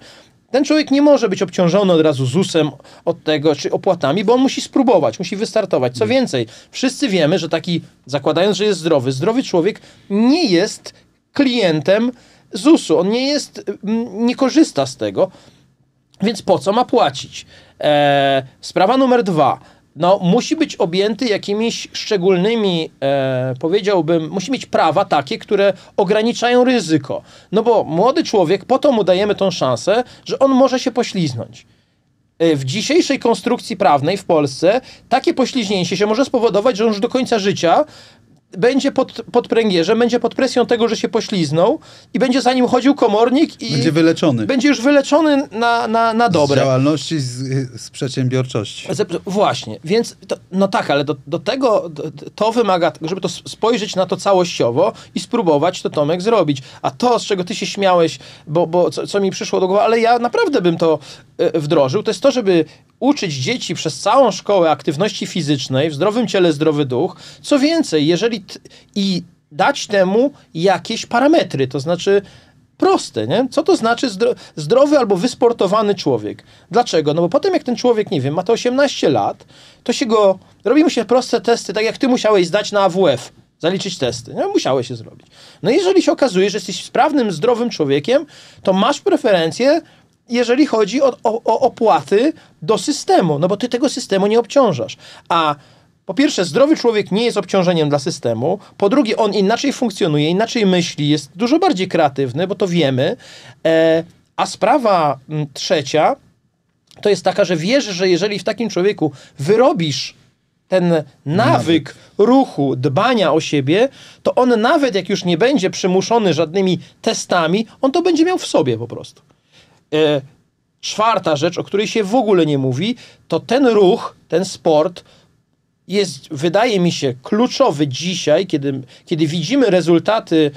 ten człowiek nie może być obciążony od razu ZUS-em od tego, czy opłatami, bo on musi spróbować, musi wystartować. Co więcej, wszyscy wiemy, że taki, zakładając, że jest zdrowy, zdrowy człowiek nie jest klientem ZUS-u. On nie jest, mm, nie korzysta z tego, więc po co ma płacić? Eee, sprawa numer dwa no, musi być objęty jakimiś szczególnymi, e, powiedziałbym, musi mieć prawa takie, które ograniczają ryzyko. No bo młody człowiek, po to mu dajemy tą szansę, że on może się pośliznąć. E, w dzisiejszej konstrukcji prawnej w Polsce takie pośliznięcie się może spowodować, że on już do końca życia będzie pod, pod pręgierzem, będzie pod presją tego, że się pośliznął i będzie za nim chodził komornik i... Będzie wyleczony. Będzie już wyleczony na, na, na dobre. Z działalności, z, z przedsiębiorczości. Właśnie, więc to, no tak, ale do, do tego to wymaga, żeby to spojrzeć na to całościowo i spróbować to Tomek zrobić. A to, z czego ty się śmiałeś, bo, bo co, co mi przyszło do głowy, ale ja naprawdę bym to e, wdrożył, to jest to, żeby uczyć dzieci przez całą szkołę aktywności fizycznej, w zdrowym ciele zdrowy duch. Co więcej, jeżeli i dać temu jakieś parametry, to znaczy proste, nie? Co to znaczy zdro zdrowy albo wysportowany człowiek? Dlaczego? No bo potem jak ten człowiek, nie wiem, ma to 18 lat, to się go, robimy się proste testy, tak jak ty musiałeś zdać na AWF, zaliczyć testy, nie? Musiałeś się zrobić. No jeżeli się okazuje, że jesteś sprawnym, zdrowym człowiekiem, to masz preferencję jeżeli chodzi o, o, o opłaty do systemu, no bo ty tego systemu nie obciążasz. A po pierwsze, zdrowy człowiek nie jest obciążeniem dla systemu. Po drugie, on inaczej funkcjonuje, inaczej myśli, jest dużo bardziej kreatywny, bo to wiemy. E, a sprawa trzecia to jest taka, że wiesz, że jeżeli w takim człowieku wyrobisz ten nawyk ruchu, dbania o siebie, to on nawet jak już nie będzie przymuszony żadnymi testami, on to będzie miał w sobie po prostu. E, czwarta rzecz, o której się w ogóle nie mówi, to ten ruch, ten sport jest, wydaje mi się, kluczowy dzisiaj, kiedy, kiedy widzimy rezultaty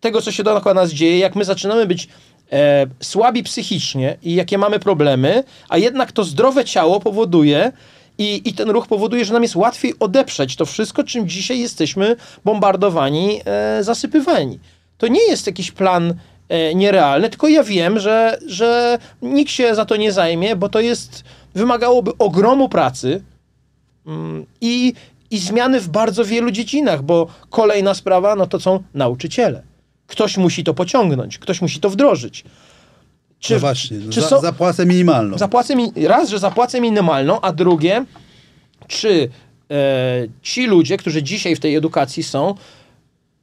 tego, co się dookoła nas dzieje, jak my zaczynamy być e, słabi psychicznie i jakie mamy problemy, a jednak to zdrowe ciało powoduje, i, I ten ruch powoduje, że nam jest łatwiej odeprzeć to wszystko, czym dzisiaj jesteśmy bombardowani, e, zasypywani. To nie jest jakiś plan E, nierealne, tylko ja wiem, że, że nikt się za to nie zajmie, bo to jest, wymagałoby ogromu pracy mm, i, i zmiany w bardzo wielu dziedzinach, bo kolejna sprawa, no to są nauczyciele. Ktoś musi to pociągnąć, ktoś musi to wdrożyć. Czy, no właśnie, no czy za, minimalną. raz, że zapłacę minimalną, a drugie, czy e, ci ludzie, którzy dzisiaj w tej edukacji są,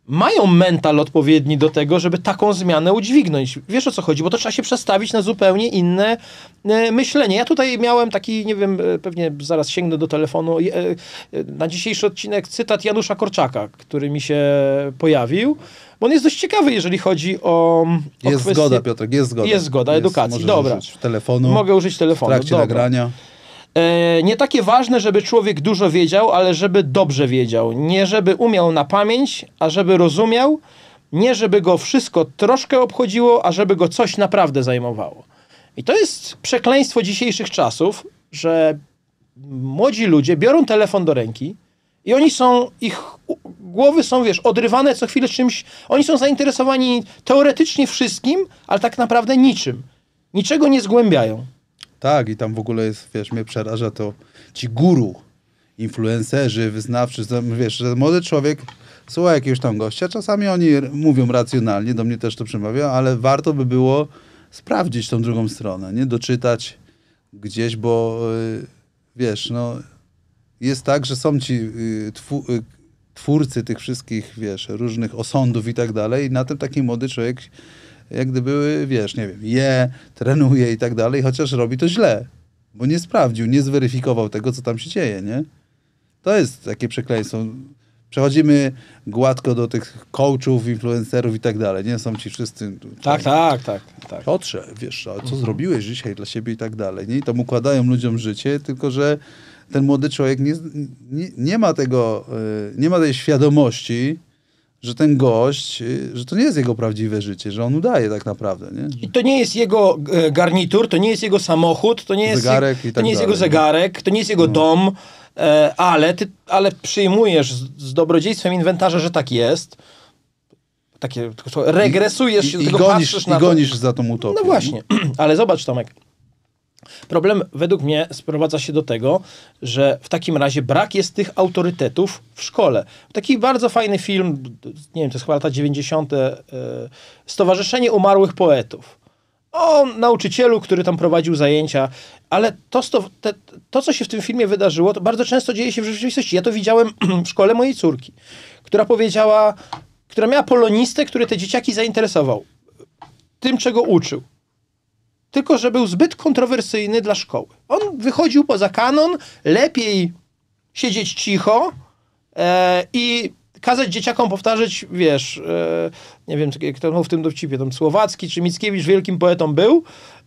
mają mental odpowiedni do tego, żeby taką zmianę udźwignąć. Wiesz o co chodzi, bo to trzeba się przestawić na zupełnie inne e, myślenie. Ja tutaj miałem taki, nie wiem, e, pewnie zaraz sięgnę do telefonu, e, na dzisiejszy odcinek cytat Janusza Korczaka, który mi się pojawił, bo on jest dość ciekawy, jeżeli chodzi o, o Jest zgoda, Piotrek, jest zgoda. Jest zgoda, jest, edukacji, dobra. Użyć telefonu, Mogę użyć telefonu, w trakcie dobra. nagrania. E, nie takie ważne, żeby człowiek dużo wiedział, ale żeby dobrze wiedział. Nie żeby umiał na pamięć, a żeby rozumiał. Nie żeby go wszystko troszkę obchodziło, a żeby go coś naprawdę zajmowało. I to jest przekleństwo dzisiejszych czasów, że młodzi ludzie biorą telefon do ręki i oni są, ich głowy są, wiesz, odrywane co chwilę czymś. Oni są zainteresowani teoretycznie wszystkim, ale tak naprawdę niczym. Niczego nie zgłębiają. Tak, i tam w ogóle jest, wiesz, mnie przeraża to ci guru, influencerzy, wyznawczy, wiesz, że młody człowiek słucha jakiegoś tam gościa, czasami oni mówią racjonalnie, do mnie też to przemawia, ale warto by było sprawdzić tą drugą stronę, nie? Doczytać gdzieś, bo yy, wiesz, no jest tak, że są ci yy, twu, yy, twórcy tych wszystkich, wiesz, różnych osądów i tak dalej i na tym taki młody człowiek jak gdyby, wiesz, nie wiem, je, trenuje i tak dalej, chociaż robi to źle, bo nie sprawdził, nie zweryfikował tego, co tam się dzieje, nie? To jest takie przekleństwo. Przechodzimy gładko do tych coachów, influencerów i tak dalej, nie? Są ci wszyscy... Tak, tak, tak. tak. wiesz, a co mhm. zrobiłeś dzisiaj dla siebie i tak dalej, nie? I tam układają ludziom życie, tylko że ten młody człowiek nie, nie, nie ma tego, e, nie ma tej świadomości, że ten gość, y, że to nie jest jego prawdziwe życie, że on udaje tak naprawdę. Nie? I to nie jest jego e, garnitur, to nie jest jego samochód, to nie jest, zegarek jego, tak to nie jest jego zegarek, to nie jest jego no. dom, e, ale, ty, ale przyjmujesz z, z dobrodziejstwem inwentarza, że tak jest. Takie, regresujesz, I, i, i gonisz, i gonisz to. za tą utopię. No właśnie, ale zobacz Tomek, Problem według mnie sprowadza się do tego, że w takim razie brak jest tych autorytetów w szkole. Taki bardzo fajny film, nie wiem, to jest chyba lata 90. E, Stowarzyszenie Umarłych Poetów. O nauczycielu, który tam prowadził zajęcia, ale to, te, to, co się w tym filmie wydarzyło, to bardzo często dzieje się w rzeczywistości. Ja to widziałem w szkole mojej córki, która powiedziała, która miała polonistę, który te dzieciaki zainteresował tym, czego uczył tylko że był zbyt kontrowersyjny dla szkoły. On wychodził poza kanon, lepiej siedzieć cicho e, i kazać dzieciakom powtarzać, wiesz, e, nie wiem, kto był w tym dowcipie, tam Słowacki czy Mickiewicz wielkim poetą był,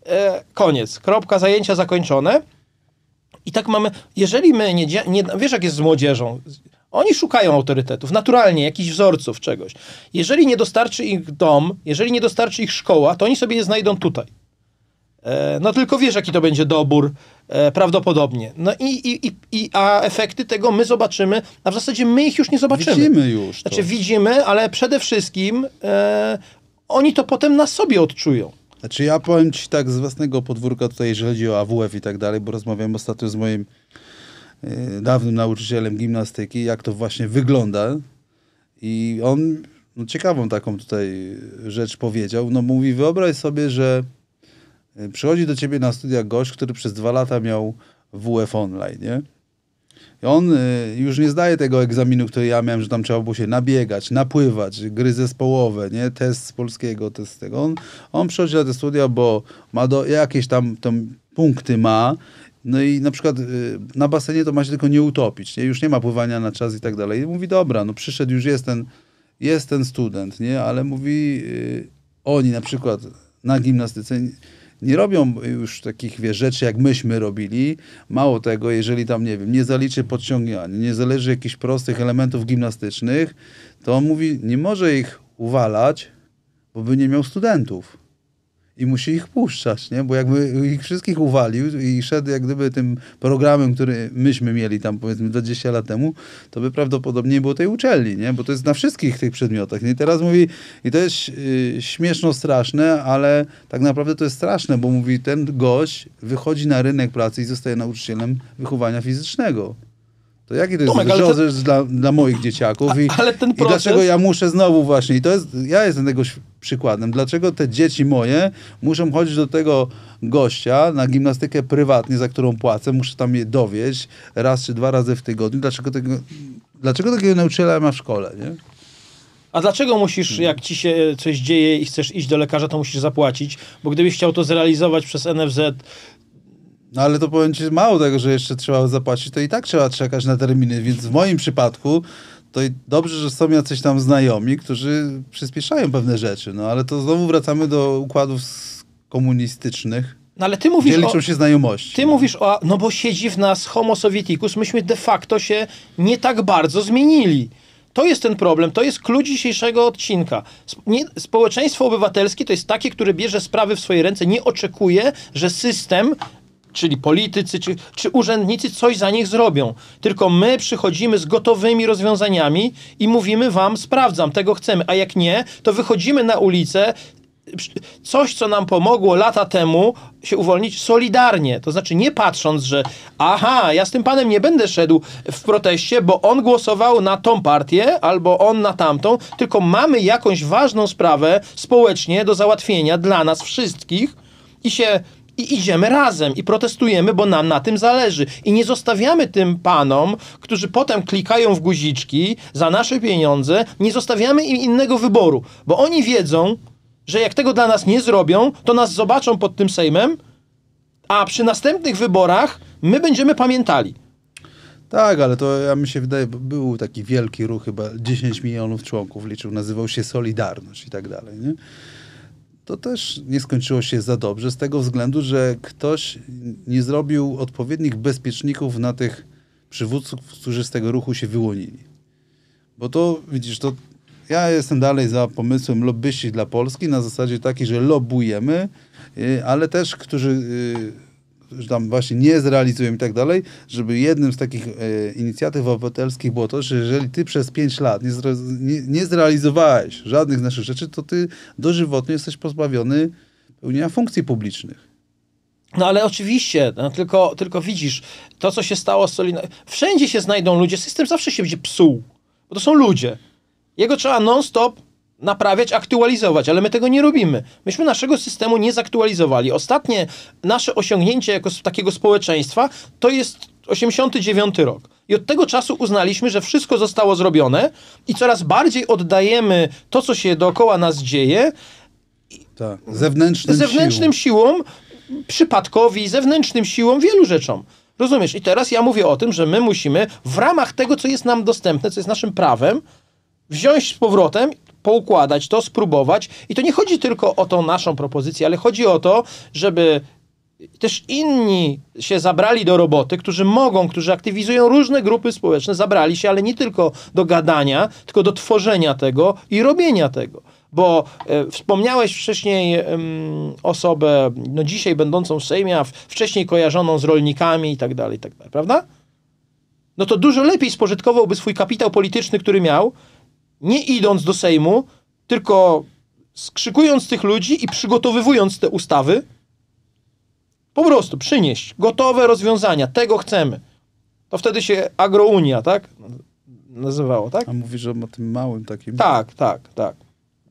e, koniec, kropka, zajęcia zakończone. I tak mamy, jeżeli my nie, nie, wiesz jak jest z młodzieżą, oni szukają autorytetów, naturalnie, jakichś wzorców, czegoś. Jeżeli nie dostarczy ich dom, jeżeli nie dostarczy ich szkoła, to oni sobie je znajdą tutaj. E, no tylko wiesz, jaki to będzie dobór e, prawdopodobnie. No i, i, i, a efekty tego my zobaczymy, a w zasadzie my ich już nie zobaczymy. Widzimy już. To. Znaczy widzimy, ale przede wszystkim e, oni to potem na sobie odczują. Znaczy ja powiem ci tak z własnego podwórka tutaj, jeżeli chodzi o AWF i tak dalej, bo rozmawiałem ostatnio z moim e, dawnym nauczycielem gimnastyki, jak to właśnie wygląda i on no, ciekawą taką tutaj rzecz powiedział. No mówi, wyobraź sobie, że E, przychodzi do ciebie na studia gość, który przez dwa lata miał WF online, nie? I on e, już nie zdaje tego egzaminu, który ja miałem, że tam trzeba było się nabiegać, napływać, gry zespołowe, nie? Test z polskiego, test z tego. On, on przychodzi na te studia, bo ma do, jakieś tam, tam punkty ma no i na przykład y, na basenie to ma się tylko nie utopić, nie? już nie ma pływania na czas i tak dalej. I mówi, dobra, no przyszedł już jest ten, jest ten student, nie? ale mówi, y, oni na przykład na gimnastyce nie robią już takich wie, rzeczy, jak myśmy robili. Mało tego, jeżeli tam, nie wiem, nie zaliczy podciągania, nie zależy jakichś prostych elementów gimnastycznych, to on mówi, nie może ich uwalać, bo by nie miał studentów i musi ich puszczać, nie? Bo jakby ich wszystkich uwalił i szedł jak gdyby tym programem, który myśmy mieli tam powiedzmy 20 lat temu, to by prawdopodobnie nie było tej uczelni, nie? Bo to jest na wszystkich tych przedmiotach. Nie? No I teraz mówi, i to jest yy, śmieszno straszne, ale tak naprawdę to jest straszne, bo mówi ten gość wychodzi na rynek pracy i zostaje nauczycielem wychowania fizycznego. To jaki to jest Tomek, dla, dla moich dzieciaków i, A, proces... i, dlaczego ja muszę znowu właśnie, i to jest, ja jestem tego przykładem, dlaczego te dzieci moje muszą chodzić do tego gościa na gimnastykę prywatnie, za którą płacę, muszę tam je dowieść raz czy dwa razy w tygodniu, dlaczego, tego, dlaczego takiego nauczyciela ma w szkole, nie? A dlaczego musisz, hmm. jak ci się coś dzieje i chcesz iść do lekarza, to musisz zapłacić? Bo gdybyś chciał to zrealizować przez NFZ no ale to powiem ci, mało tego, że jeszcze trzeba zapłacić, to i tak trzeba czekać na terminy, więc w moim przypadku to dobrze, że są jacyś tam znajomi, którzy przyspieszają pewne rzeczy, no ale to znowu wracamy do układów komunistycznych. No ale ty mówisz. Gdzie liczą o, się znajomości. Ty no. mówisz o. No bo siedzi w nas Homo Sovieticus, myśmy de facto się nie tak bardzo zmienili. To jest ten problem, to jest klucz dzisiejszego odcinka. społeczeństwo obywatelskie to jest takie, które bierze sprawy w swoje ręce, nie oczekuje, że system czyli politycy, czy, czy, urzędnicy coś za nich zrobią. Tylko my przychodzimy z gotowymi rozwiązaniami i mówimy wam, sprawdzam, tego chcemy, a jak nie, to wychodzimy na ulicę. Coś, co nam pomogło lata temu się uwolnić solidarnie, to znaczy nie patrząc, że aha, ja z tym panem nie będę szedł w proteście, bo on głosował na tą partię albo on na tamtą, tylko mamy jakąś ważną sprawę społecznie do załatwienia dla nas wszystkich i się i idziemy razem i protestujemy, bo nam na tym zależy. I nie zostawiamy tym panom, którzy potem klikają w guziczki za nasze pieniądze, nie zostawiamy im innego wyboru, bo oni wiedzą, że jak tego dla nas nie zrobią, to nas zobaczą pod tym Sejmem, a przy następnych wyborach my będziemy pamiętali. Tak, ale to ja mi się wydaje, był taki wielki ruch, chyba 10 milionów członków liczył, nazywał się Solidarność i tak dalej, nie? to też nie skończyło się za dobrze z tego względu, że ktoś nie zrobił odpowiednich bezpieczników na tych przywódców, którzy z tego ruchu się wyłonili. Bo to, widzisz, to ja jestem dalej za pomysłem lobbyści dla Polski na zasadzie takiej, że lobujemy, y, ale też, którzy y, że tam właśnie nie zrealizują i tak dalej, żeby jednym z takich e, inicjatyw obywatelskich było to, że jeżeli ty przez 5 lat nie, zre, nie, nie, zrealizowałeś żadnych z naszych rzeczy, to ty dożywotnie jesteś pozbawiony pełnienia funkcji publicznych. No ale oczywiście, no, tylko, tylko widzisz, to co się stało z Solidarnością, wszędzie się znajdą ludzie, system zawsze się będzie psuł, bo to są ludzie. Jego trzeba non-stop naprawiać, aktualizować, ale my tego nie robimy. Myśmy naszego systemu nie zaktualizowali. Ostatnie nasze osiągnięcie jako takiego społeczeństwa to jest 89 rok. I od tego czasu uznaliśmy, że wszystko zostało zrobione i coraz bardziej oddajemy to, co się dookoła nas dzieje tak. zewnętrznym, zewnętrznym siłom. siłom, przypadkowi, zewnętrznym siłom, wielu rzeczom. Rozumiesz? I teraz ja mówię o tym, że my musimy w ramach tego, co jest nam dostępne, co jest naszym prawem, wziąć z powrotem poukładać to, spróbować. I to nie chodzi tylko o tą naszą propozycję, ale chodzi o to, żeby też inni się zabrali do roboty, którzy mogą, którzy aktywizują różne grupy społeczne, zabrali się, ale nie tylko do gadania, tylko do tworzenia tego i robienia tego. Bo e, wspomniałeś wcześniej osobę, no dzisiaj będącą w Sejmie, a w, wcześniej kojarzoną z rolnikami i tak dalej, i tak dalej, prawda? No to dużo lepiej spożytkowałby swój kapitał polityczny, który miał, nie idąc do Sejmu, tylko skrzykując tych ludzi i przygotowywując te ustawy, po prostu przynieść gotowe rozwiązania, tego chcemy. To wtedy się agrounia, tak? Nazywało, tak? A mówisz o tym małym takim. Tak, tak, tak.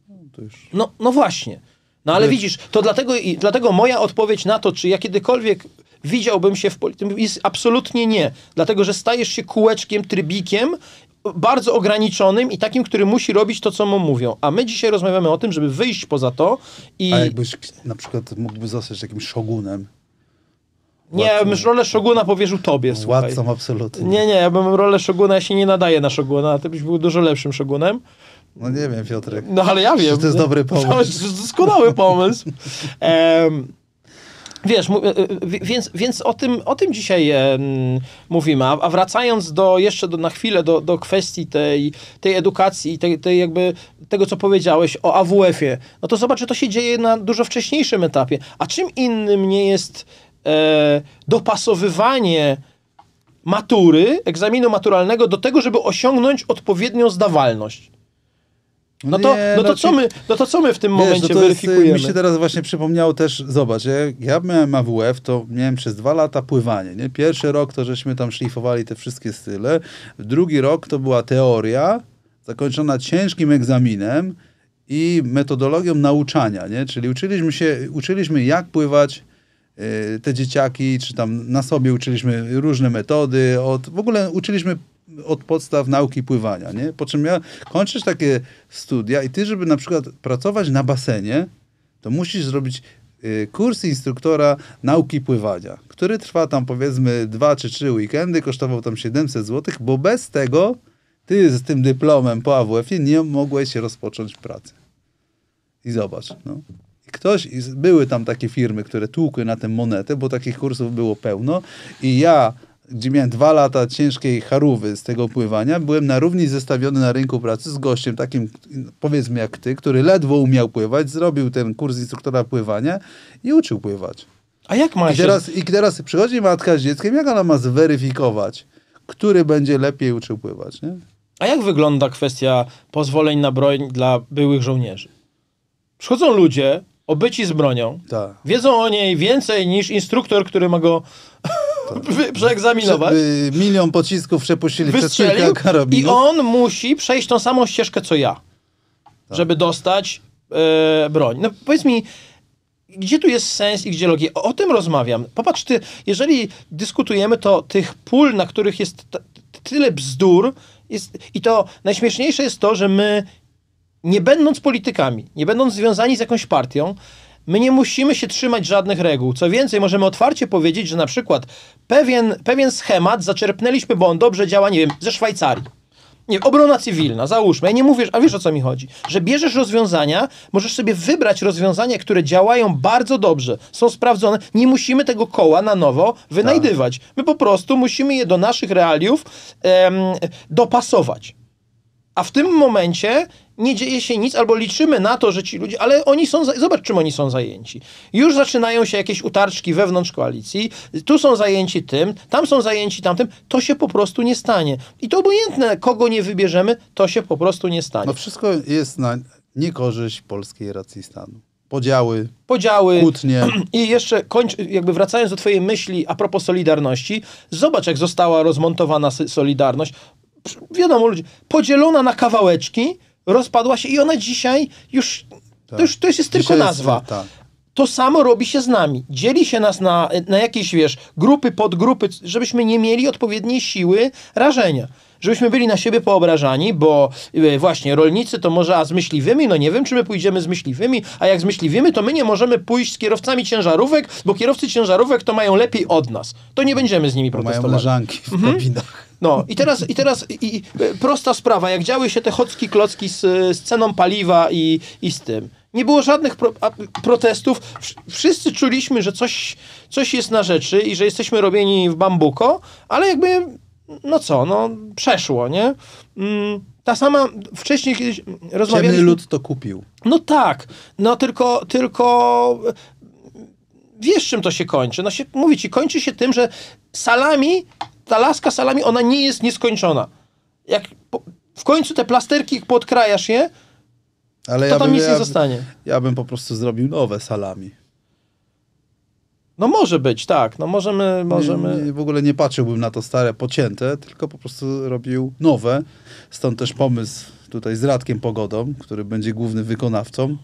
No, już... no, no właśnie. No ale Wiesz... widzisz, to dlatego, i, dlatego moja odpowiedź na to, czy ja kiedykolwiek widziałbym się w polityce, jest absolutnie nie. Dlatego, że stajesz się kółeczkiem, trybikiem bardzo ograniczonym i takim, który musi robić to, co mu mówią. A my dzisiaj rozmawiamy o tym, żeby wyjść poza to i... A jakbyś na przykład mógłby zostać jakimś szogunem, nie, ja bym rolę Szoguna powierzył tobie, no, słuchaj. Władcą absolutnie. Nie, nie, ja bym rolę Szoguna, ja się nie nadaje na Szoguna, ty byś był dużo lepszym Szogunem. No nie wiem, Piotrek. No ale ja wiem. to jest dobry pomysł. To jest doskonały pomysł. Um, Wiesz, e, e, więc, więc o, tym, o tym dzisiaj e, mówimy. A, a, wracając do, jeszcze do, na chwilę do, do kwestii tej, tej edukacji, tej, tej jakby tego, co powiedziałeś o AWF-ie, no to zobacz, że to się dzieje na dużo wcześniejszym etapie. A czym innym nie jest e, dopasowywanie matury, egzaminu maturalnego do tego, żeby osiągnąć odpowiednią zdawalność? No to, nie, no, to no co my, no to co my w tym wiesz, no momencie y, weryfikujemy? mi się teraz właśnie przypomniało też, zobacz, ja miałem AWF, to miałem przez dwa lata pływanie. Nie? Pierwszy rok to żeśmy tam szlifowali te wszystkie style, drugi rok to była teoria, zakończona ciężkim egzaminem i metodologią nauczania, nie? czyli uczyliśmy się, uczyliśmy jak pływać, y, te dzieciaki, czy tam na sobie uczyliśmy różne metody, od, w ogóle uczyliśmy od podstaw nauki pływania, nie? Po czym ja, kończysz takie studia i ty, żeby na przykład pracować na basenie, to musisz zrobić y, kurs instruktora nauki pływania, który trwa tam powiedzmy dwa czy trzy weekendy, kosztował tam 700 zł, bo bez tego ty z tym dyplomem po AWF-ie nie mogłeś rozpocząć pracy. I zobacz, no. I ktoś, były tam takie firmy, które tłukły na tę monetę, bo takich kursów było pełno i ja gdzie miałem dwa lata ciężkiej charówy z tego pływania, byłem na równi zestawiony na rynku pracy z gościem takim, powiedzmy jak ty, który ledwo umiał pływać, zrobił ten kurs instruktora pływania i uczył pływać. A jak ma się... I teraz, I teraz przychodzi matka z dzieckiem, jak ona ma zweryfikować, który będzie lepiej uczył pływać, nie? A jak wygląda kwestia pozwoleń na broń dla byłych żołnierzy? Przychodzą ludzie, obyci z bronią, Ta. wiedzą o niej więcej niż instruktor, który ma go przeegzaminować. Żeby milion pocisków przepuścili Wystrzelił przez kilka karabinów. I on musi przejść tą samą ścieżkę, co ja, tak. żeby dostać e, broń. No powiedz mi, gdzie tu jest sens i gdzie logika O, o, tym rozmawiam. Popatrz, ty, jeżeli dyskutujemy, to tych pól, na których jest tyle bzdur, jest, i to najśmieszniejsze jest to, że my, nie będąc politykami, nie będąc związani z jakąś partią, My nie musimy się trzymać żadnych reguł. Co więcej, możemy otwarcie powiedzieć, że na przykład pewien, pewien schemat zaczerpnęliśmy, bo on dobrze działa, nie wiem, ze Szwajcarii. Nie, obrona cywilna, załóżmy. Ja nie mówię, a wiesz o co mi chodzi. Że bierzesz rozwiązania, możesz sobie wybrać rozwiązania, które działają bardzo dobrze, są sprawdzone. Nie musimy tego koła na nowo wynajdywać. Tak. My po prostu musimy je do naszych realiów em, dopasować. A w tym momencie nie dzieje się nic, albo liczymy na to, że ci ludzie, ale oni są, zobacz czym oni są zajęci. Już zaczynają się jakieś utarczki wewnątrz koalicji, tu są zajęci tym, tam są zajęci tamtym, to się po prostu nie stanie. I to obojętne, kogo nie wybierzemy, to się po prostu nie stanie. No wszystko jest na niekorzyść polskiej racji stanu. Podziały, podziały, kłótnie. I jeszcze kończ, jakby wracając do twojej myśli a propos Solidarności, zobacz jak została rozmontowana Solidarność wiadomo, ludzie podzielona na kawałeczki rozpadła się i ona dzisiaj już. Tak. To już to jest, jest tylko nazwa. Tak. tak. To samo robi się z nami. Dzieli się nas na, na jakieś, wiesz, grupy, podgrupy, żebyśmy nie mieli odpowiedniej siły rażenia żebyśmy byli na siebie poobrażani, bo e, właśnie rolnicy to może, a z myśliwymi, no nie wiem, czy my pójdziemy z myśliwymi, a jak z myśliwymi, to my nie możemy pójść z kierowcami ciężarówek, bo kierowcy ciężarówek to mają lepiej od nas. To nie będziemy z nimi bo protestować. Mają leżanki w mhm. Kabinach. No i teraz, i teraz i, i, e, prosta sprawa, jak działy się te chocki klocki z, z ceną paliwa i, i z tym. Nie było żadnych pro, a, protestów. Wszyscy czuliśmy, że coś, coś jest na rzeczy i że jesteśmy robieni w bambuko, ale jakby, no co, no przeszło, nie? Mm, ta sama, wcześniej kiedyś rozmawialiśmy... Ciemny lud to kupił. No tak, no tylko, tylko wiesz czym to się kończy. No się, mówię ci, kończy się tym, że salami, ta laska salami, ona nie jest nieskończona. Jak po, w końcu te plasterki podkrajasz je, ale to ja tam bym, nic nie zostanie. Ja bym po prostu zrobił nowe salami. No może być, tak. No możemy, możemy... Nie, w ogóle nie patrzyłbym na to stare, pocięte, tylko po prostu robił nowe. Stąd też pomysł tutaj z Radkiem Pogodą, który będzie głównym wykonawcą,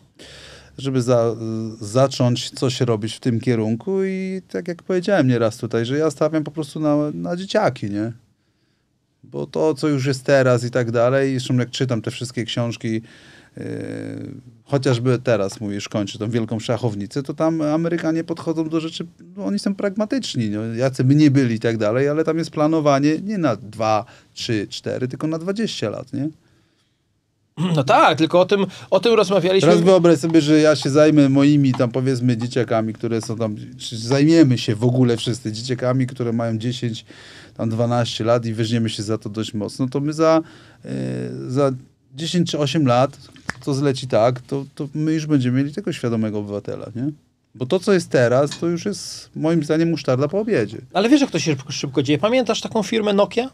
żeby za, zacząć coś robić w tym kierunku i tak jak powiedziałem nieraz tutaj, że ja stawiam po prostu na, na dzieciaki, nie? Bo to, co już jest teraz i tak dalej, zresztą jak czytam te wszystkie książki, Yy, chociażby teraz, mówisz, kończy tą wielką szachownicę, to tam Amerykanie podchodzą do rzeczy, no, oni są pragmatyczni, no, jacy by nie byli i tak dalej, ale tam jest planowanie nie na 2, 3, 4, tylko na 20 lat, nie? No tak, tylko o tym, o tym rozmawialiśmy. Teraz wyobraź sobie, że ja się zajmę moimi tam powiedzmy dzieciakami, które są tam, zajmiemy się w ogóle wszyscy dzieciakami, które mają 10, tam 12 lat i weźmiemy się za to dość mocno, to my za, yy, za 10 czy 8 lat to zleci tak, to, to my już będziemy mieli tego świadomego obywatela, nie? Bo to, co jest teraz, to już jest moim zdaniem musztarda po obiedzie. Ale wiesz, jak to się szybko, szybko dzieje. Pamiętasz taką firmę Nokia?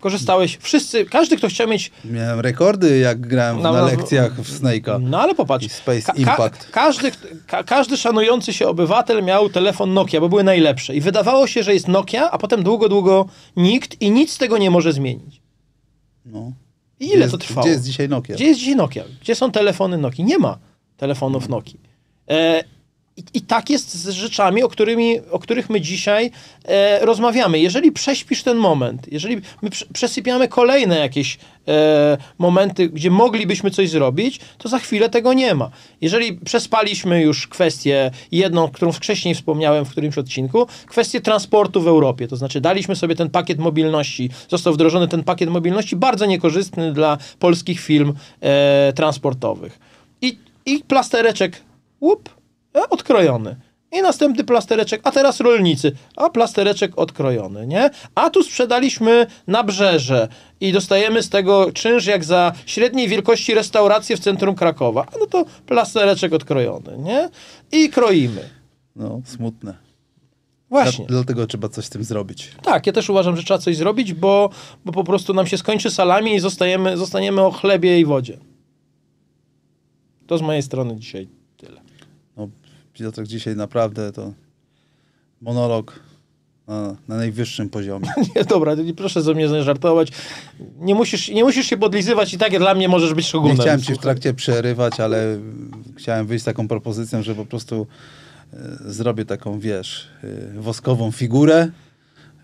Korzystałeś, wszyscy, każdy, kto chciał mieć... Miałem rekordy, jak grałem no, na, na no, lekcjach w Snake'a. No ale popatrz. I Space Impact. Ka każdy, ka każdy szanujący się obywatel miał telefon Nokia, bo były najlepsze. I wydawało się, że jest Nokia, a potem długo, długo nikt i nic z tego nie może zmienić. No. I ile jest, to trwało? Gdzie jest dzisiaj Nokia? Gdzie jest dzisiaj Nokia? Gdzie są telefony Nokia? Nie ma telefonów Nokia. E, i, I, tak jest z rzeczami, o, którymi, o których my dzisiaj e, rozmawiamy. Jeżeli prześpisz ten moment, jeżeli my przesypiamy kolejne jakieś e, momenty, gdzie moglibyśmy coś zrobić, to za chwilę tego nie ma. Jeżeli przespaliśmy już kwestię jedną, którą wcześniej wspomniałem w którymś odcinku, kwestię transportu w Europie, to znaczy daliśmy sobie ten pakiet mobilności, został wdrożony ten pakiet mobilności, bardzo niekorzystny dla polskich firm e, transportowych. I, i plastereczek, łup, E, odkrojony. I następny plastereczek, a teraz rolnicy, a plastereczek odkrojony, nie? A tu sprzedaliśmy nabrzeże i dostajemy z tego czynsz jak za średniej wielkości restaurację w centrum Krakowa. No to plastereczek odkrojony, nie? I kroimy. No, smutne. Właśnie. dlatego trzeba coś z tym zrobić. Tak, ja też uważam, że trzeba coś zrobić, bo, bo po prostu nam się skończy salami i zostajemy, zostaniemy o chlebie i wodzie. To z mojej strony dzisiaj. Piotrek dzisiaj naprawdę to monolog na, na najwyższym poziomie. nie, dobra, nie, proszę ze mnie żartować. Nie musisz, nie musisz się podlizywać i tak dla mnie możesz być szczególny. Nie chciałem ci w trakcie przerywać, ale chciałem wyjść z taką propozycją, że po prostu e, zrobię taką, wiesz, e, woskową figurę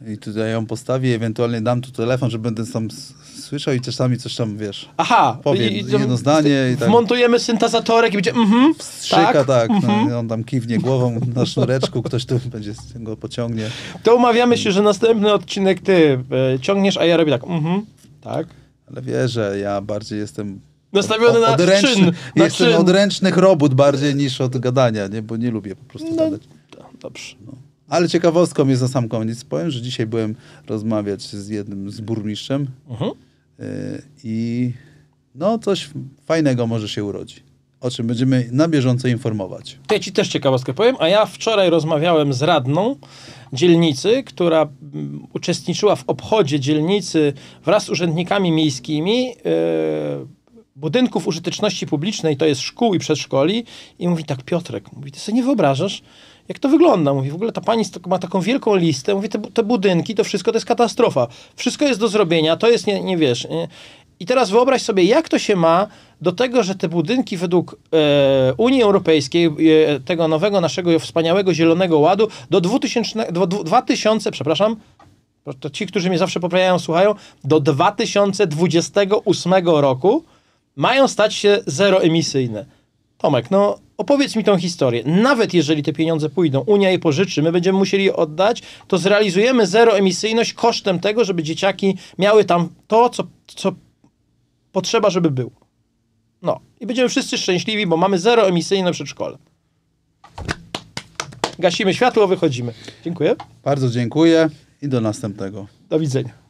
i tutaj ją postawię, ewentualnie dam tu telefon, że będę tam słyszał i czasami coś tam, wiesz, Aha, i, i, jedno zdanie i tak. Wmontujemy syntezatorek i będzie mhm, Strzyka, tak, tak mm-hmm. no, mhm. on tam kiwnie głową na sznureczku, ktoś tu będzie, go pociągnie. To umawiamy się, że następny odcinek ty y, ciągniesz, a ja robię tak mhm, tak. Ale wiesz, że ja bardziej jestem Nastawiony na odręczny, czyn. Na czyn. odręcznych robót bardziej niż od gadania, nie? bo nie lubię po prostu no, gadać. Dobrze. No. Ale ciekawostką jest na sam koniec. Powiem, że dzisiaj byłem rozmawiać z jednym z burmistrzem y, i no coś fajnego może się urodzi o czym będziemy na bieżąco informować. To ja ci też ciekawostkę powiem, a ja wczoraj rozmawiałem z radną dzielnicy, która uczestniczyła w obchodzie dzielnicy wraz z urzędnikami miejskimi yy, budynków użyteczności publicznej, to jest szkół i przedszkoli i mówi tak Piotrek, mówi, ty sobie nie wyobrażasz, jak to wygląda? Mówi, w ogóle ta pani tak, ma taką wielką listę, mówi, te, te budynki, to wszystko to jest katastrofa. Wszystko jest do zrobienia, to jest, nie, nie wiesz... Nie? I teraz wyobraź sobie, jak to się ma do tego, że te budynki według e, Unii Europejskiej, e, tego nowego naszego wspaniałego Zielonego Ładu, do 2000, do 2000 przepraszam, to ci, którzy mnie zawsze poprawiają, słuchają, do 2028 roku mają stać się zeroemisyjne. Tomek, no Opowiedz mi tą historię. Nawet jeżeli te pieniądze pójdą, Unia je pożyczy, my będziemy musieli je oddać, to zrealizujemy zeroemisyjność kosztem tego, żeby dzieciaki miały tam to, co, co potrzeba, żeby było. No. I będziemy wszyscy szczęśliwi, bo mamy zeroemisyjne przedszkole gasimy światło, wychodzimy. Dziękuję. Bardzo dziękuję i do następnego. Do widzenia.